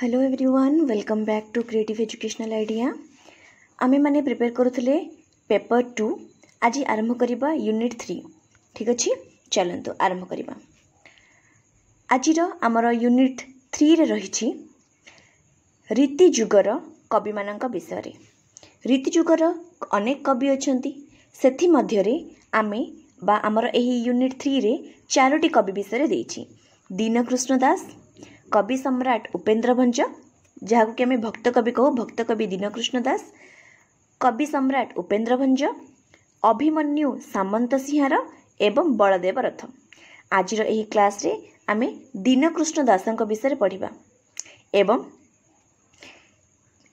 hello everyone welcome back to creative educational idea आमे माने prepare करूले paper two आज आरंभ करवा यूनिट थ्री ठीक अच्छे चलतु आरंभ करवा आज आमर यूनिट थ्री रही रीति जुगर कवि मान विषय रीति जुगर अनेक कवि अच्छा से आम बा आमर यही यूनिट थ्री चारोटी कवि विषय देखी दीनकृष्ण दास କବି ସମ୍ରାଟ ଉପେନ୍ଦ୍ର ଭଞ୍ଜ ଯାହାକୁ କି ଆମେ ଭକ୍ତ କବି କହୁ ଭକ୍ତ କବି ଦୀନକୃଷ୍ଣ ଦାସ କବି ସମ୍ରାଟ ଉପେନ୍ଦ୍ର ଭଞ୍ଜ ଅଭିମନ୍ୟୁ ସାମନ୍ତ ସିଂହାର ଏବଂ ବଳଦେବ ରଥ ଆଜିର ଏହି କ୍ଲାସ୍ରେ ଆମେ ଦୀନକୃଷ୍ଣ ଦାସଙ୍କ ବିଷୟରେ ପଢ଼ିବା ଏବଂ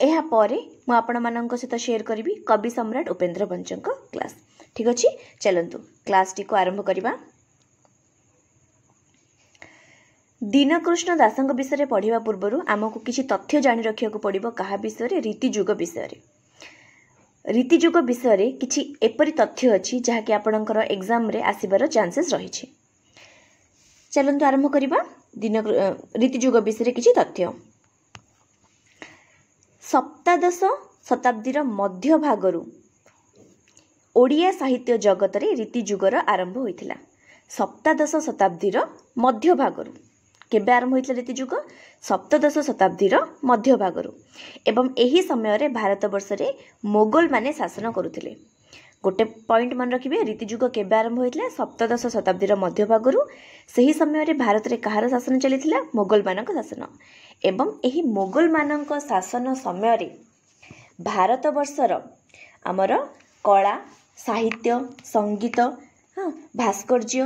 ଏହାପରେ ମୁଁ ଆପଣମାନଙ୍କ ସହିତ ସେୟାର କରିବି କବି ସମ୍ରାଟ ଉପେନ୍ଦ୍ର ଭଞ୍ଜଙ୍କ କ୍ଲାସ୍ ଠିକ୍ ଅଛି ଚାଲନ୍ତୁ କ୍ଲାସ୍ଟିକୁ ଆରମ୍ଭ କରିବା ଦୀନକୃଷ୍ଣ ଦାସଙ୍କ ବିଷୟରେ ପଢ଼ିବା ପୂର୍ବରୁ ଆମକୁ କିଛି ତଥ୍ୟ ଜାଣି ରଖିବାକୁ ପଡ଼ିବ କାହା ବିଷୟରେ ରୀତିଯୁଗ ବିଷୟରେ ରୀତିଯୁଗ ବିଷୟରେ କିଛି ଏପରି ତଥ୍ୟ ଅଛି ଯାହାକି ଆପଣଙ୍କର ଏକ୍ଜାମ୍ରେ ଆସିବାର ଚାନ୍ସେସ୍ ରହିଛି ଚାଲନ୍ତୁ ଆରମ୍ଭ କରିବା ଦିନ ରୀତିଯୁଗ ବିଷୟରେ କିଛି ତଥ୍ୟ ସପ୍ତାଦଶ ଶତାବ୍ଦୀର ମଧ୍ୟ ଭାଗରୁ ଓଡ଼ିଆ ସାହିତ୍ୟ ଜଗତରେ ରୀତିଯୁଗର ଆରମ୍ଭ ହୋଇଥିଲା ସପ୍ତାଦଶ ଶତାବ୍ଦୀର ମଧ୍ୟ ଭାଗରୁ କେବେ ଆରମ୍ଭ ହୋଇଥିଲା ରୀତି ଯୁଗ ସପ୍ତଦଶ ଶତାବ୍ଦୀର ମଧ୍ୟଭାଗରୁ ଏବଂ ଏହି ସମୟରେ ଭାରତବର୍ଷରେ ମୋଗଲମାନେ ଶାସନ କରୁଥିଲେ ଗୋଟେ ପଏଣ୍ଟ ମନେ ରଖିବେ ରୀତି ଯୁଗ କେବେ ଆରମ୍ଭ ହୋଇଥିଲା ସପ୍ତଦଶ ଶତାବ୍ଦୀର ମଧ୍ୟଭାଗରୁ ସେହି ସମୟରେ ଭାରତରେ କାହାର ଶାସନ ଚାଲିଥିଲା ମୋଗଲମାନଙ୍କ ଶାସନ ଏବଂ ଏହି ମୋଗଲମାନଙ୍କ ଶାସନ ସମୟରେ ଭାରତବର୍ଷର ଆମର କଳା ସାହିତ୍ୟ ସଙ୍ଗୀତ ଭାସ୍କର୍ଯ୍ୟ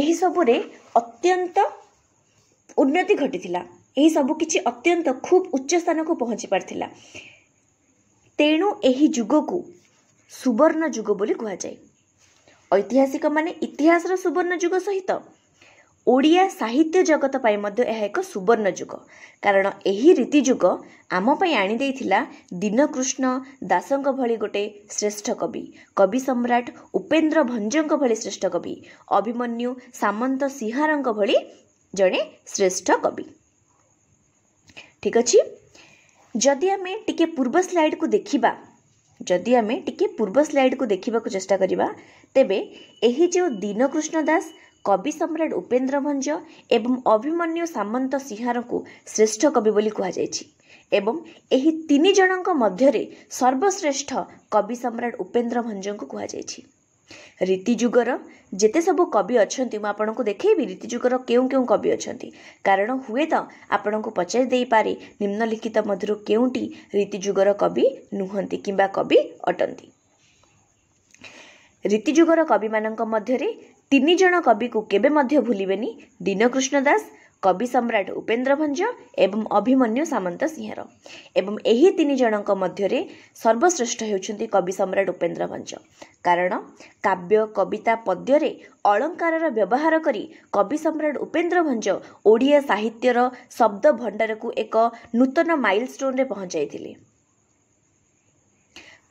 ଏହିସବୁରେ ଅତ୍ୟନ୍ତ ଉନ୍ନତି ଘଟିଥିଲା ଏହି ସବୁ କିଛି ଅତ୍ୟନ୍ତ ଖୁବ୍ ଉଚ୍ଚ ସ୍ଥାନକୁ ପହଞ୍ଚି ପାରିଥିଲା ତେଣୁ ଏହି ଯୁଗକୁ ସୁବର୍ଣ୍ଣ ଯୁଗ ବୋଲି କୁହାଯାଏ ଐତିହାସିକମାନେ ଇତିହାସର ସୁବର୍ଣ୍ଣ ଯୁଗ ସହିତ ଓଡ଼ିଆ ସାହିତ୍ୟ ଜଗତ ପାଇଁ ମଧ୍ୟ ଏହା ଏକ ସୁବର୍ଣ୍ଣ ଯୁଗ କାରଣ ଏହି ରୀତି ଯୁଗ ଆମ ପାଇଁ ଆଣିଦେଇଥିଲା ଦୀନକୃଷ୍ଣ ଦାସଙ୍କ ଭଳି ଗୋଟେ ଶ୍ରେଷ୍ଠ କବି କବି ସମ୍ରାଟ ଉପେନ୍ଦ୍ର ଭଞ୍ଜଙ୍କ ଭଳି ଶ୍ରେଷ୍ଠ କବି ଅଭିମନ୍ୟୁ ସାମନ୍ତ ସିଂହାରଙ୍କ ଭଳି ଜଣେ ଶ୍ରେଷ୍ଠ କବି ଠିକ୍ ଅଛି ଯଦି ଆମେ ଟିକେ ପୂର୍ବ ସ୍ଲାଇଡ଼୍କୁ ଦେଖିବା ଯଦି ଆମେ ଟିକେ ପୂର୍ବ ସ୍ଲାଇଡ଼୍କୁ ଦେଖିବାକୁ ଚେଷ୍ଟା କରିବା ତେବେ ଏହି ଯେଉଁ ଦୀନକୃଷ୍ଣ ଦାସ କବି ସମ୍ରାଟ ଉପେନ୍ଦ୍ର ଭଞ୍ଜ ଏବଂ ଅଭିମନ୍ୟୁ ସାମନ୍ତ ସିଂହାରଙ୍କୁ ଶ୍ରେଷ୍ଠ କବି ବୋଲି କୁହାଯାଇଛି ଏବଂ ଏହି ତିନି ଜଣଙ୍କ ମଧ୍ୟରେ ସର୍ବଶ୍ରେଷ୍ଠ କବି ସମ୍ରାଟ ଉପେନ୍ଦ୍ର ଭଞ୍ଜଙ୍କୁ କୁହାଯାଇଛି ରୀତିଯୁଗର ଯେତେ ସବୁ କବି ଅଛନ୍ତି ମୁଁ ଆପଣଙ୍କୁ ଦେଖେଇବି ରୀତିଯୁଗର କେଉଁ କେଉଁ କବି ଅଛନ୍ତି କାରଣ ହୁଏତ ଆପଣଙ୍କୁ ପଚାରି ଦେଇପାରେ ନିମ୍ନଲିଖିତ ମଧ୍ୟରୁ କେଉଁଟି ରୀତିଯୁଗର କବି ନୁହନ୍ତି କିମ୍ବା କବି ଅଟନ୍ତି ରୀତିଯୁଗର କବିମାନଙ୍କ ମଧ୍ୟରେ ତିନି ଜଣ କବିକୁ କେବେ ମଧ୍ୟ ଭୁଲିବେନି ଦୀନକୃଷ୍ଣ ଦାସ କବି ସମ୍ରାଟ ଉପେନ୍ଦ୍ର ଭଞ୍ଜ ଏବଂ ଅଭିମନ୍ୟୁ ସାମନ୍ତ ସିଂହର ଏବଂ ଏହି ତିନି ଜଣଙ୍କ ମଧ୍ୟରେ ସର୍ବଶ୍ରେଷ୍ଠ ହେଉଛନ୍ତି କବି ସମ୍ରାଟ ଉପେନ୍ଦ୍ର ଭଞ୍ଜ କାରଣ କାବ୍ୟ କବିତା ପଦ୍ୟରେ ଅଳଙ୍କାରର ବ୍ୟବହାର କରି କବି ସମ୍ରାଟ ଉପେନ୍ଦ୍ର ଭଞ୍ଜ ଓଡ଼ିଆ ସାହିତ୍ୟର ଶବ୍ଦ ଭଣ୍ଡାରକୁ ଏକ ନୂତନ ମାଇଲ୍ ଷ୍ଟୋନ୍ରେ ପହଞ୍ଚାଇଥିଲେ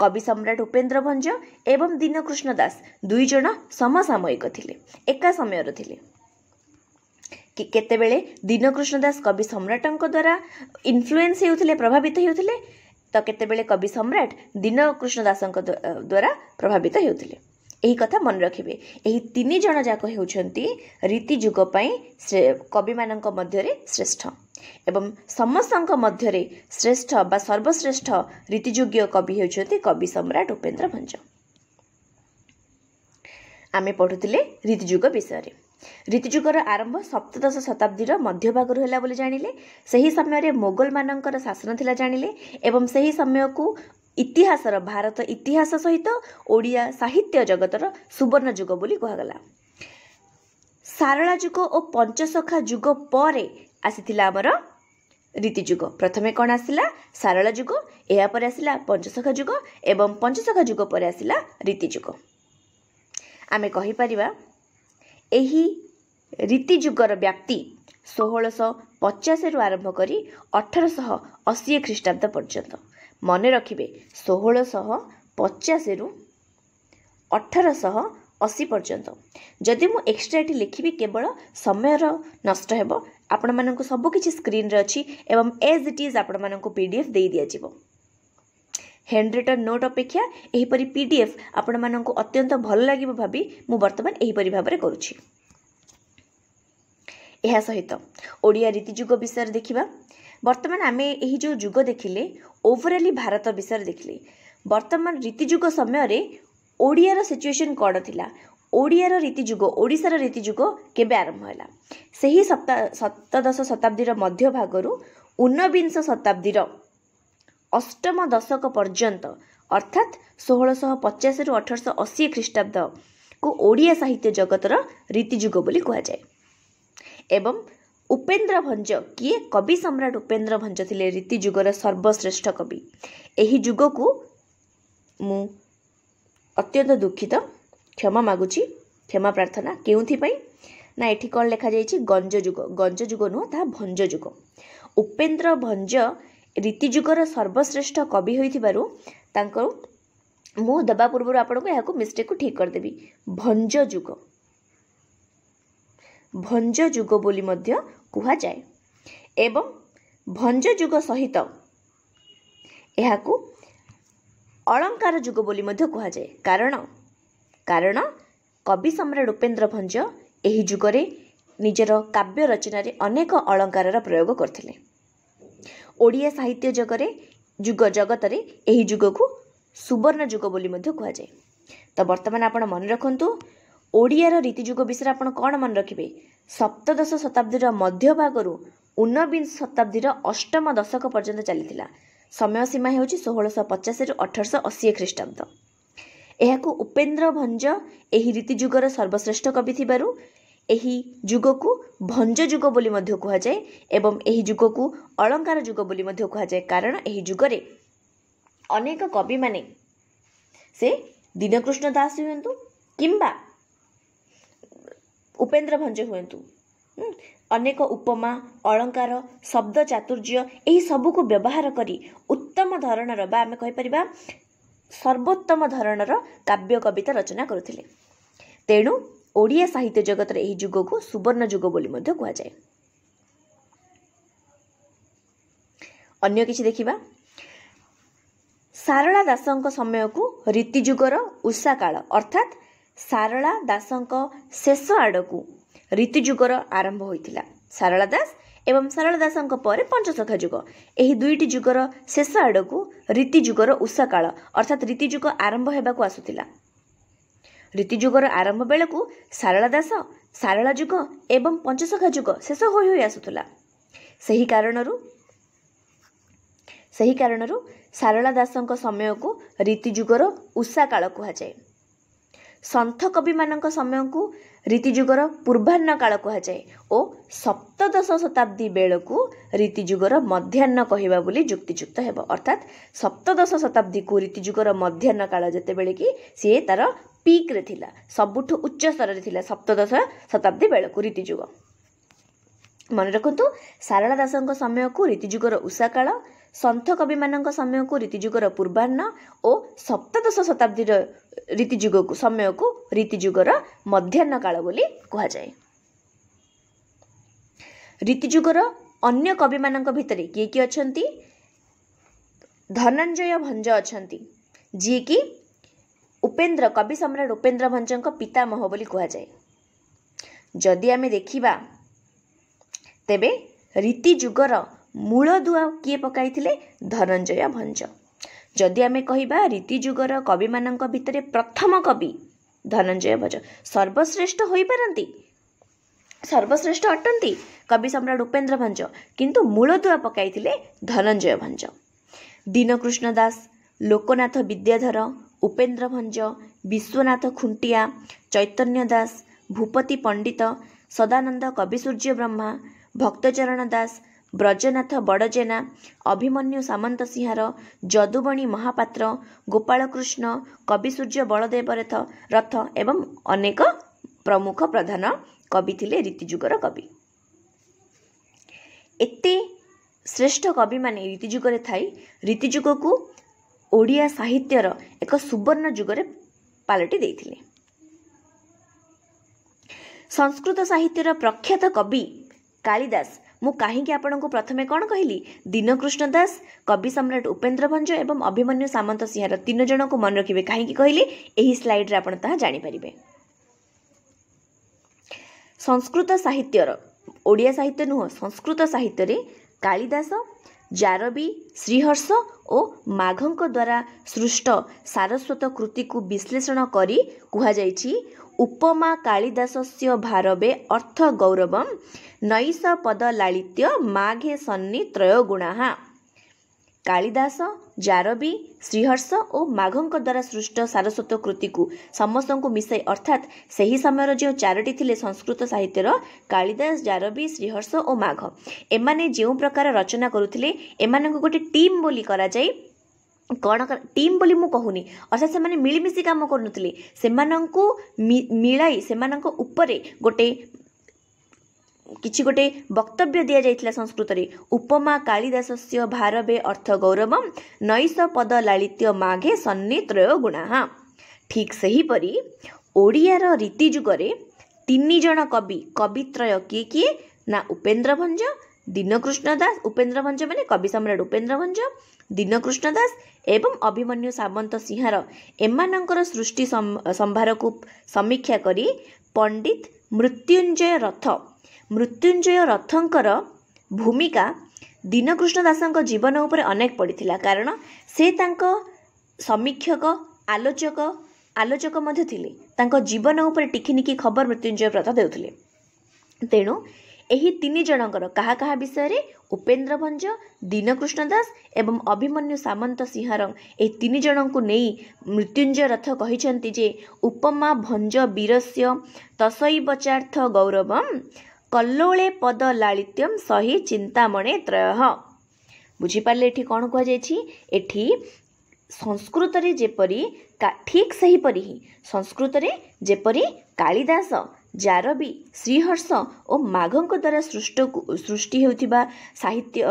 କବି ସମ୍ରାଟ ଉପେନ୍ଦ୍ର ଭଞ୍ଜ ଏବଂ ଦୀନକୃଷ୍ଣ ଦାସ ଦୁଇଜଣ ସମସାମୟିକ ଥିଲେ ଏକା ସମୟର ଥିଲେ କେତେବେଳେ ଦୀନକୃଷ୍ଣ ଦାସ କବି ସମ୍ରାଟଙ୍କ ଦ୍ୱାରା ଇନଫ୍ଲୁଏନ୍ସ ହେଉଥିଲେ ପ୍ରଭାବିତ ହେଉଥିଲେ ତ କେତେବେଳେ କବି ସମ୍ରାଟ ଦୀନକୃଷ୍ଣ ଦାସଙ୍କ ଦ୍ୱାରା ପ୍ରଭାବିତ ହେଉଥିଲେ ଏହି କଥା ମନେ ରଖିବେ ଏହି ତିନି ଜଣ ଯାକ ହେଉଛନ୍ତି ରୀତି ଯୁଗ ପାଇଁ କବିମାନଙ୍କ ମଧ୍ୟରେ ଶ୍ରେଷ୍ଠ ଏବଂ ସମସ୍ତଙ୍କ ମଧ୍ୟରେ ଶ୍ରେଷ୍ଠ ବା ସର୍ବଶ୍ରେଷ୍ଠ ରୀତିଯୋଗ୍ୟ କବି ହେଉଛନ୍ତି କବି ସମ୍ରାଟ ଉପେନ୍ଦ୍ର ଭଞ୍ଜ ଆମେ ପଢ଼ୁଥିଲେ ରୀତିଯୁଗ ବିଷୟରେ ରୀତିଯୁଗର ଆରମ୍ଭ ସପ୍ତଦଶ ଶତାବ୍ଦୀର ମଧ୍ୟଭାଗରୁ ହେଲା ବୋଲି ଜାଣିଲେ ସେହି ସମୟରେ ମୋଗଲମାନଙ୍କର ଶାସନ ଥିଲା ଜାଣିଲେ ଏବଂ ସେହି ସମୟକୁ ଇତିହାସର ଭାରତ ଇତିହାସ ସହିତ ଓଡ଼ିଆ ସାହିତ୍ୟ ଜଗତର ସୁବର୍ଣ୍ଣ ଯୁଗ ବୋଲି କୁହାଗଲା ସାରଳା ଯୁଗ ଓ ପଞ୍ଚସଖା ଯୁଗ ପରେ ଆସିଥିଲା ଆମର ରୀତିଯୁଗ ପ୍ରଥମେ କ'ଣ ଆସିଲା ସାରଳା ଯୁଗ ଏହାପରେ ଆସିଲା ପଞ୍ଚସଖା ଯୁଗ ଏବଂ ପଞ୍ଚସଖା ଯୁଗ ପରେ ଆସିଲା ରୀତିଯୁଗ ଆମେ କହିପାରିବା ଏହି ରୀତିଯୁଗର ବ୍ୟାପ୍ତି ଷୋହଳଶହ ପଚାଶରୁ ଆରମ୍ଭ କରି ଅଠରଶହ ଅଶୀ ଖ୍ରୀଷ୍ଟାବ୍ଦ ପର୍ଯ୍ୟନ୍ତ ମନେ ରଖିବେ ଷୋହଳଶହ ପଚାଶରୁ ଅଠରଶହ ଅଶୀ ପର୍ଯ୍ୟନ୍ତ ଯଦି ମୁଁ ଏକ୍ସଟ୍ରା ଏଠି ଲେଖିବି କେବଳ ସମୟର ନଷ୍ଟ ହେବ ଆପଣମାନଙ୍କୁ ସବୁକିଛି ସ୍କ୍ରିନ୍ରେ ଅଛି ଏବଂ ଏଜ୍ ଇଟ୍ ଇଜ୍ ଆପଣମାନଙ୍କୁ ପି ଡି ଏଫ୍ ଦେଇ ଦିଆଯିବ ହ୍ୟାଣ୍ଡରାଇଟର୍ ନୋଟ୍ ଅପେକ୍ଷା ଏହିପରି ପି ଡି ଏଫ୍ ଆପଣମାନଙ୍କୁ ଅତ୍ୟନ୍ତ ଭଲ ଲାଗିବ ଭାବି ମୁଁ ବର୍ତ୍ତମାନ ଏହିପରି ଭାବରେ କରୁଛି ଏହା ସହିତ ଓଡ଼ିଆ ରୀତି ଯୁଗ ବିଷୟରେ ଦେଖିବା ବର୍ତ୍ତମାନ ଆମେ ଏହି ଯେଉଁ ଯୁଗ ଦେଖିଲେ ଓଭରାଲି ଭାରତ ବିଷୟରେ ଦେଖିଲେ ବର୍ତ୍ତମାନ ରୀତି ଯୁଗ ସମୟରେ ଓଡ଼ିଆର ସିଚୁଏସନ୍ କ'ଣ ଥିଲା ଓଡ଼ିଆର ରୀତି ଯୁଗ ଓଡ଼ିଶାର ରୀତି ଯୁଗ କେବେ ଆରମ୍ଭ ହେଲା ସେହି ସପ୍ତାଦଶ ଶତାବ୍ଦୀର ମଧ୍ୟଭାଗରୁ ଉନବିଂଶ ଶତାବ୍ଦୀର ଅଷ୍ଟମ ଦଶକ ପର୍ଯ୍ୟନ୍ତ ଅର୍ଥାତ୍ ଷୋହଳଶହ ପଚାଶରୁ ଅଠରଶହ ଅଶୀ ଖ୍ରୀଷ୍ଟାବ୍ଦକୁ ଓଡ଼ିଆ ସାହିତ୍ୟ ଜଗତର ରୀତି ଯୁଗ ବୋଲି କୁହାଯାଏ ଏବଂ ଉପେନ୍ଦ୍ର ଭଞ୍ଜ କିଏ କବି ସମ୍ରାଟ ଉପେନ୍ଦ୍ର ଭଞ୍ଜ ଥିଲେ ରୀତି ଯୁଗର ସର୍ବଶ୍ରେଷ୍ଠ କବି ଏହି ଯୁଗକୁ ମୁଁ ଅତ୍ୟନ୍ତ ଦୁଃଖିତ କ୍ଷମା ମାଗୁଛି କ୍ଷମା ପ୍ରାର୍ଥନା କେଉଁଥିପାଇଁ ନା ଏଠି କ'ଣ ଲେଖାଯାଇଛି ଗଞ୍ଜ ଯୁଗ ଗଞ୍ଜ ଯୁଗ ନୁହଁ ତାହା ଭଞ୍ଜ ଯୁଗ ଉପେନ୍ଦ୍ର ଭଞ୍ଜ ରୀତି ଯୁଗର ସର୍ବଶ୍ରେଷ୍ଠ କବି ହୋଇଥିବାରୁ ତାଙ୍କ ମୁଁ ଦେବା ପୂର୍ବରୁ ଆପଣଙ୍କୁ ଏହାକୁ ମିଷ୍ଟେକ୍କୁ ଠିକ୍ କରିଦେବି ଭଞ୍ଜ ଯୁଗ ଭଞ୍ଜ ଯୁଗ ବୋଲି ମଧ୍ୟ କୁହାଯାଏ ଏବଂ ଭଞ୍ଜ ଯୁଗ ସହିତ ଏହାକୁ ଅଳଙ୍କାର ଯୁଗ ବୋଲି ମଧ୍ୟ କୁହାଯାଏ କାରଣ କାରଣ କବି ସମ୍ରାଟ ଉପେନ୍ଦ୍ର ଭଞ୍ଜ ଏହି ଯୁଗରେ ନିଜର କାବ୍ୟ ରଚନାରେ ଅନେକ ଅଳଙ୍କାରର ପ୍ରୟୋଗ କରିଥିଲେ ଓଡ଼ିଆ ସାହିତ୍ୟ ଯୁଗରେ ଯୁଗ ଜଗତରେ ଏହି ଯୁଗକୁ ସୁବର୍ଣ୍ଣ ଯୁଗ ବୋଲି ମଧ୍ୟ କୁହାଯାଏ ତ ବର୍ତ୍ତମାନ ଆପଣ ମନେ ରଖନ୍ତୁ ଓଡ଼ିଆର ରୀତିଯୁଗ ବିଷୟରେ ଆପଣ କ'ଣ ମନେ ରଖିବେ ସପ୍ତଦଶ ଶତାବ୍ଦୀର ମଧ୍ୟଭାଗରୁ ଉନବିଂଶ ଶତାବ୍ଦୀର ଅଷ୍ଟମ ଦଶକ ପର୍ଯ୍ୟନ୍ତ ଚାଲିଥିଲା ସମୟ ସୀମା ହେଉଛି ଷୋହଳଶହ ପଚାଶରୁ ଅଠରଶହ ଅଶୀ ଖ୍ରୀଷ୍ଟାବ୍ଦ ଏହାକୁ ଉପେନ୍ଦ୍ର ଭଞ୍ଜ ଏହି ରୀତି ଯୁଗର ସର୍ବଶ୍ରେଷ୍ଠ କବି ଥିବାରୁ ଏହି ଯୁଗକୁ ଭଞ୍ଜ ଯୁଗ ବୋଲି ମଧ୍ୟ କୁହାଯାଏ ଏବଂ ଏହି ଯୁଗକୁ ଅଳଙ୍କାର ଯୁଗ ବୋଲି ମଧ୍ୟ କୁହାଯାଏ କାରଣ ଏହି ଯୁଗରେ ଅନେକ କବିମାନେ ସେ ଦୀନକୃଷ୍ଣ ଦାସ ହୁଅନ୍ତୁ କିମ୍ବା ଉପେନ୍ଦ୍ର ଭଞ୍ଜ ହୁଅନ୍ତୁ ଅନେକ ଉପମା ଅଳଙ୍କାର ଶବ୍ଦ ଚାତୁର୍ଯ୍ୟ ସବୁକୁ ବ୍ୟବହାର କରି ଉତ୍ତମ ଧରଣର ବା ଆମେ କହିପାରିବା ସର୍ବୋତ୍ତମ ଧରଣର କାବ୍ୟ କବିତା ରଚନା କରୁଥିଲେ ତେଣୁ ଓଡ଼ିଆ ସାହିତ୍ୟ ଜଗତର ଏହି ଯୁଗକୁ ସୁବର୍ଣ୍ଣ ଯୁଗ ବୋଲି ମଧ୍ୟ କୁହାଯାଏ ଅନ୍ୟ କିଛି ଦେଖିବା ସାରଳା ଦାସଙ୍କ ସମୟକୁ ରୀତିଯୁଗର କାଳ ଅର୍ଥାତ୍ ସାରଳା ଦାସଙ୍କ ଶେଷ ଆଡ଼କୁ ରୀତି ଯୁଗର ଆରମ୍ଭ ହୋଇଥିଲା ସାରଳା ଦାସ ଏବଂ ସାରଳା ଦାସଙ୍କ ପରେ ପଞ୍ଚସଖା ଯୁଗ ଏହି ଦୁଇଟି ଯୁଗର ଶେଷ ଆଡ଼କୁ ରୀତି ଯୁଗର କାଳ ଅର୍ଥାତ୍ ରୀତି ଯୁଗ ଆରମ୍ଭ ହେବାକୁ ଆସୁଥିଲା ରୀତି ଯୁଗର ଆରମ୍ଭ ବେଳକୁ ସାରଳା ଦାସ ସାରଳା ଯୁଗ ଏବଂ ପଞ୍ଚସଖା ଯୁଗ ଶେଷ ହୋଇ ହୋଇ ଆସୁଥିଲା ସେହି କାରଣରୁ ସେହି କାରଣରୁ ସାରଳା ଦାସଙ୍କ ସମୟକୁ ରୀତି ଯୁଗର କାଳ କୁହାଯାଏ ସନ୍ଥ କବିମାନଙ୍କ ସମୟକୁ ରୀତିଯୁଗର ପୂର୍ବାହ୍ନ କାଳ କୁହାଯାଏ ଓ ସପ୍ତଦଶ ଶତାବ୍ଦୀ ବେଳକୁ ରୀତିଯୁଗର ମଧ୍ୟାହ୍ନ କହିବା ବୋଲି ଯୁକ୍ତିଯୁକ୍ତ ହେବ ଅର୍ଥାତ୍ ସପ୍ତଦଶ ଶତାବ୍ଦୀକୁ ରୀତିଯୁଗର ମଧ୍ୟାହ୍ନ କାଳ ଯେତେବେଳେ କି ସିଏ ତାର ପିକ୍ରେ ଥିଲା ସବୁଠୁ ଉଚ୍ଚ ସ୍ତରରେ ଥିଲା ସପ୍ତଦଶ ଶତାବ୍ଦୀ ବେଳକୁ ରୀତିଯୁଗ ମନେ ରଖନ୍ତୁ ସାରଳା ଦାସଙ୍କ ସମୟକୁ ରୀତିଯୁଗର କାଳ ସନ୍ଥ କବିମାନଙ୍କ ସମୟକୁ ରୀତିଯୁଗର ପୂର୍ବାହ୍ନ ଓ ସପ୍ତଦଶ ଶତାବ୍ଦୀର ରୀତିଯୁଗକୁ ସମୟକୁ ରୀତିଯୁଗର ମଧ୍ୟାହ୍ନ କାଳ ବୋଲି କୁହାଯାଏ ରୀତିଯୁଗର ଅନ୍ୟ କବିମାନଙ୍କ ଭିତରେ କିଏ କିଏ ଅଛନ୍ତି ଧନଞ୍ଜୟ ଭଞ୍ଜ ଅଛନ୍ତି ଯିଏକି ଉପେନ୍ଦ୍ର କବି ସମ୍ରାଟ ଉପେନ୍ଦ୍ର ଭଞ୍ଜଙ୍କ ପିତାମହ ବୋଲି କୁହାଯାଏ ଯଦି ଆମେ ଦେଖିବା ତେବେ ରୀତିଯୁଗର ମୂଳଦୁଆ କିଏ ପକାଇଥିଲେ ଧନଞ୍ଜୟ ଭଞ୍ଜ ଯଦି ଆମେ କହିବା ରୀତି ଯୁଗର କବିମାନଙ୍କ ଭିତରେ ପ୍ରଥମ କବି ଧନଞ୍ଜୟ ଭଞ୍ଜ ସର୍ବଶ୍ରେଷ୍ଠ ହୋଇପାରନ୍ତି ସର୍ବଶ୍ରେଷ୍ଠ ଅଟନ୍ତି କବି ସମ୍ରାଟ ଉପେନ୍ଦ୍ର ଭଞ୍ଜ କିନ୍ତୁ ମୂଳଦୁଆ ପକାଇଥିଲେ ଧନଞ୍ଜୟ ଭଞ୍ଜ ଦୀନକୃଷ୍ଣ ଦାସ ଲୋକନାଥ ବିଦ୍ୟାଧର ଉପେନ୍ଦ୍ର ଭଞ୍ଜ ବିଶ୍ୱନାଥ ଖୁଣ୍ଟିଆ ଚୈତନ୍ୟ ଦାସ ଭୂପତି ପଣ୍ଡିତ ସଦାନନ୍ଦ କବି ସୂର୍ଯ୍ୟ ବ୍ରହ୍ମା ଭକ୍ତଚରଣ ଦାସ ବ୍ରଜନାଥ ବଡ଼ଜେନା ଅଭିମନ୍ୟୁ ସାମନ୍ତସିଂହାର ଯଦୁବଣି ମହାପାତ୍ର ଗୋପାଳକୃଷ୍ଣ କବି ସୂର୍ଯ୍ୟ ବଳଦେବରଥ ରଥ ଏବଂ ଅନେକ ପ୍ରମୁଖ ପ୍ରଧାନ କବି ଥିଲେ ରୀତିଯୁଗର କବି ଏତେ ଶ୍ରେଷ୍ଠ କବିମାନେ ରୀତିଯୁଗରେ ଥାଇ ରୀତିଯୁଗକୁ ଓଡ଼ିଆ ସାହିତ୍ୟର ଏକ ସୁବର୍ଣ୍ଣ ଯୁଗରେ ପାଲଟି ଦେଇଥିଲେ ସଂସ୍କୃତ ସାହିତ୍ୟର ପ୍ରଖ୍ୟାତ କବି କାଳିଦାସ ମୁଁ କାହିଁକି ଆପଣଙ୍କୁ ପ୍ରଥମେ କ'ଣ କହିଲି ଦୀନକୃଷ୍ଣ ଦାସ କବି ସମ୍ରାଟ ଉପେନ୍ଦ୍ର ଭଞ୍ଜ ଏବଂ ଅଭିମନ୍ୟୁ ସାମନ୍ତ ସିଂହାର ତିନି ଜଣଙ୍କୁ ମନେ ରଖିବେ କାହିଁକି କହିଲି ଏହି ସ୍ଲାଇଡ଼ରେ ଆପଣ ତାହା ଜାଣିପାରିବେ ସଂସ୍କୃତ ସାହିତ୍ୟର ଓଡ଼ିଆ ସାହିତ୍ୟ ନୁହଁ ସଂସ୍କୃତ ସାହିତ୍ୟରେ କାଳିଦାସ ଜାରବି ଶ୍ରୀହର୍ଷ ଓ ମାଘଙ୍କ ଦ୍ୱାରା ସୃଷ୍ଟ ସାରସ୍ୱତ କୃତିକୁ ବିଶ୍ଳେଷଣ କରି କୁହାଯାଇଛି ଉପମା କାଳିଦାସସ୍ୟ ଭାରବେ ଅର୍ଥ ଗୌରବମ୍ ନୈଶ ପଦ ଲାଳିତ୍ୟ ମାଘେ ସନ୍ନି ତ୍ରୟ ଗୁଣାହା କାଳିଦାସ ଜାରବି ଶ୍ରୀହର୍ଷ ଓ ମାଘଙ୍କ ଦ୍ୱାରା ସୃଷ୍ଟ ସାରସ୍ୱତ କୃତିକୁ ସମସ୍ତଙ୍କୁ ମିଶାଇ ଅର୍ଥାତ୍ ସେହି ସମୟର ଯେଉଁ ଚାରୋଟି ଥିଲେ ସଂସ୍କୃତ ସାହିତ୍ୟର କାଳିଦାସ ଜାରବି ଶ୍ରୀହର୍ଷ ଓ ମାଘ ଏମାନେ ଯେଉଁ ପ୍ରକାର ରଚନା କରୁଥିଲେ ଏମାନଙ୍କୁ ଗୋଟେ ଟିମ୍ ବୋଲି କରାଯାଇ କ'ଣ ଟିମ୍ ବୋଲି ମୁଁ କହୁନି ଅର୍ଥାତ୍ ସେମାନେ ମିଳିମିଶି କାମ କରୁନଥିଲେ ସେମାନଙ୍କୁ ମିଳାଇ ସେମାନଙ୍କ ଉପରେ ଗୋଟେ କିଛି ଗୋଟେ ବକ୍ତବ୍ୟ ଦିଆଯାଇଥିଲା ସଂସ୍କୃତରେ ଉପମା କାଳିଦାସ୍ୟ ଭାରବେ ଅର୍ଥ ଗୌରବମ୍ ନୈଶ ପଦ ଲାଳିତ୍ୟ ମାଘେ ସନ୍ନି ତ୍ରୟ ଗୁଣାହା ଠିକ୍ ସେହିପରି ଓଡ଼ିଆର ରୀତି ଯୁଗରେ ତିନି ଜଣ କବି କବି ତ୍ରୟ କିଏ କିଏ ନା ଉପେନ୍ଦ୍ର ଭଞ୍ଜ ଦୀନକୃଷ୍ଣ ଦାସ ଉପେନ୍ଦ୍ର ଭଞ୍ଜ ମାନେ କବି ସମ୍ରାଟ ଉପେନ୍ଦ୍ର ଭଞ୍ଜ ଦୀନକୃଷ୍ଣ ଦାସ ଏବଂ ଅଭିମନ୍ୟୁ ସାମନ୍ତ ସିଂହାର ଏମାନଙ୍କର ସୃଷ୍ଟି ସମ୍ଭାରକୁ ସମୀକ୍ଷା କରି ପଣ୍ଡିତ ମୃତ୍ୟୁଞ୍ଜୟ ରଥ ମୃତ୍ୟୁଞ୍ଜୟ ରଥଙ୍କର ଭୂମିକା ଦୀନକୃଷ୍ଣ ଦାସଙ୍କ ଜୀବନ ଉପରେ ଅନେକ ପଡ଼ିଥିଲା କାରଣ ସେ ତାଙ୍କ ସମୀକ୍ଷକ ଆଲୋଚକ ଆଲୋଚକ ମଧ୍ୟ ଥିଲେ ତାଙ୍କ ଜୀବନ ଉପରେ ଟିକିନିକି ଖବର ମୃତ୍ୟୁଞ୍ଜୟ ବ୍ରତ ଦେଉଥିଲେ ତେଣୁ ଏହି ତିନି ଜଣଙ୍କର କାହା କାହା ବିଷୟରେ ଉପେନ୍ଦ୍ର ଭଞ୍ଜ ଦୀନକୃଷ୍ଣ ଦାସ ଏବଂ ଅଭିମନ୍ୟୁ ସାମନ୍ତ ସିଂହାର ଏହି ତିନି ଜଣଙ୍କୁ ନେଇ ମୃତ୍ୟୁଞ୍ଜୟ ରଥ କହିଛନ୍ତି ଯେ ଉପମା ଭଞ୍ଜ ବୀରସ୍ୟ ତସଇ ବଚାର୍ଥ ଗୌରବମ୍ କଲୋଳେ ପଦ ଲାଳିତ୍ୟମ ସହି ଚିନ୍ତାମଣେ ତ୍ରୟ ବୁଝିପାରିଲେ ଏଠି କ'ଣ କୁହାଯାଇଛି ଏଠି ସଂସ୍କୃତରେ ଯେପରି ଠିକ୍ ସେହିପରି ହିଁ ସଂସ୍କୃତରେ ଯେପରି କାଳିଦାସ ଜାରବି ଶ୍ରୀହର୍ଷ ଓ ମାଘଙ୍କ ଦ୍ୱାରା ସୃଷ୍ଟ ସୃଷ୍ଟି ହେଉଥିବା ସାହିତ୍ୟ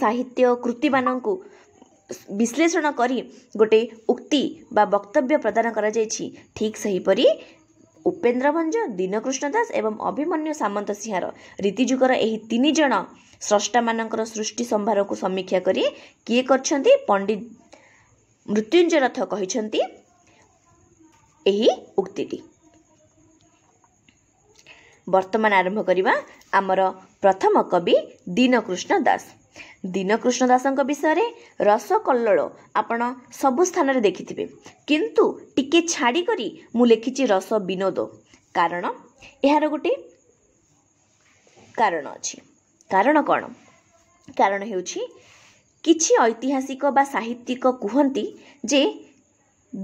ସାହିତ୍ୟ କୃତିମାନଙ୍କୁ ବିଶ୍ଳେଷଣ କରି ଗୋଟେ ଉକ୍ତି ବା ବକ୍ତବ୍ୟ ପ୍ରଦାନ କରାଯାଇଛି ଠିକ୍ ସେହିପରି ଉପେନ୍ଦ୍ର ଭଞ୍ଜ ଦୀନକୃଷ୍ଣ ଦାସ ଏବଂ ଅଭିମନ୍ୟୁ ସାମନ୍ତ ସିଂହାର ରୀତିଯୁଗର ଏହି ତିନି ଜଣ ସ୍ରଷ୍ଟାମାନଙ୍କର ସୃଷ୍ଟି ସମ୍ଭାରକୁ ସମୀକ୍ଷା କରି କିଏ କରିଛନ୍ତି ପଣ୍ଡିତ ମୃତ୍ୟୁଞ୍ଜୟ ରଥ କହିଛନ୍ତି ଏହି ଉକ୍ତିଟି ବର୍ତ୍ତମାନ ଆରମ୍ଭ କରିବା ଆମର ପ୍ରଥମ କବି ଦୀନକୃଷ୍ଣ ଦାସ ଦୀନକୃଷ୍ଣ ଦାସଙ୍କ ବିଷୟରେ ରସକଲ୍ଲୋଳ ଆପଣ ସବୁ ସ୍ଥାନରେ ଦେଖିଥିବେ କିନ୍ତୁ ଟିକେ ଛାଡ଼ିକରି ମୁଁ ଲେଖିଛି ରସ ବିନୋଦ କାରଣ ଏହାର ଗୋଟିଏ କାରଣ ଅଛି କାରଣ କ'ଣ କାରଣ ହେଉଛି କିଛି ଐତିହାସିକ ବା ସାହିତ୍ୟିକ କୁହନ୍ତି ଯେ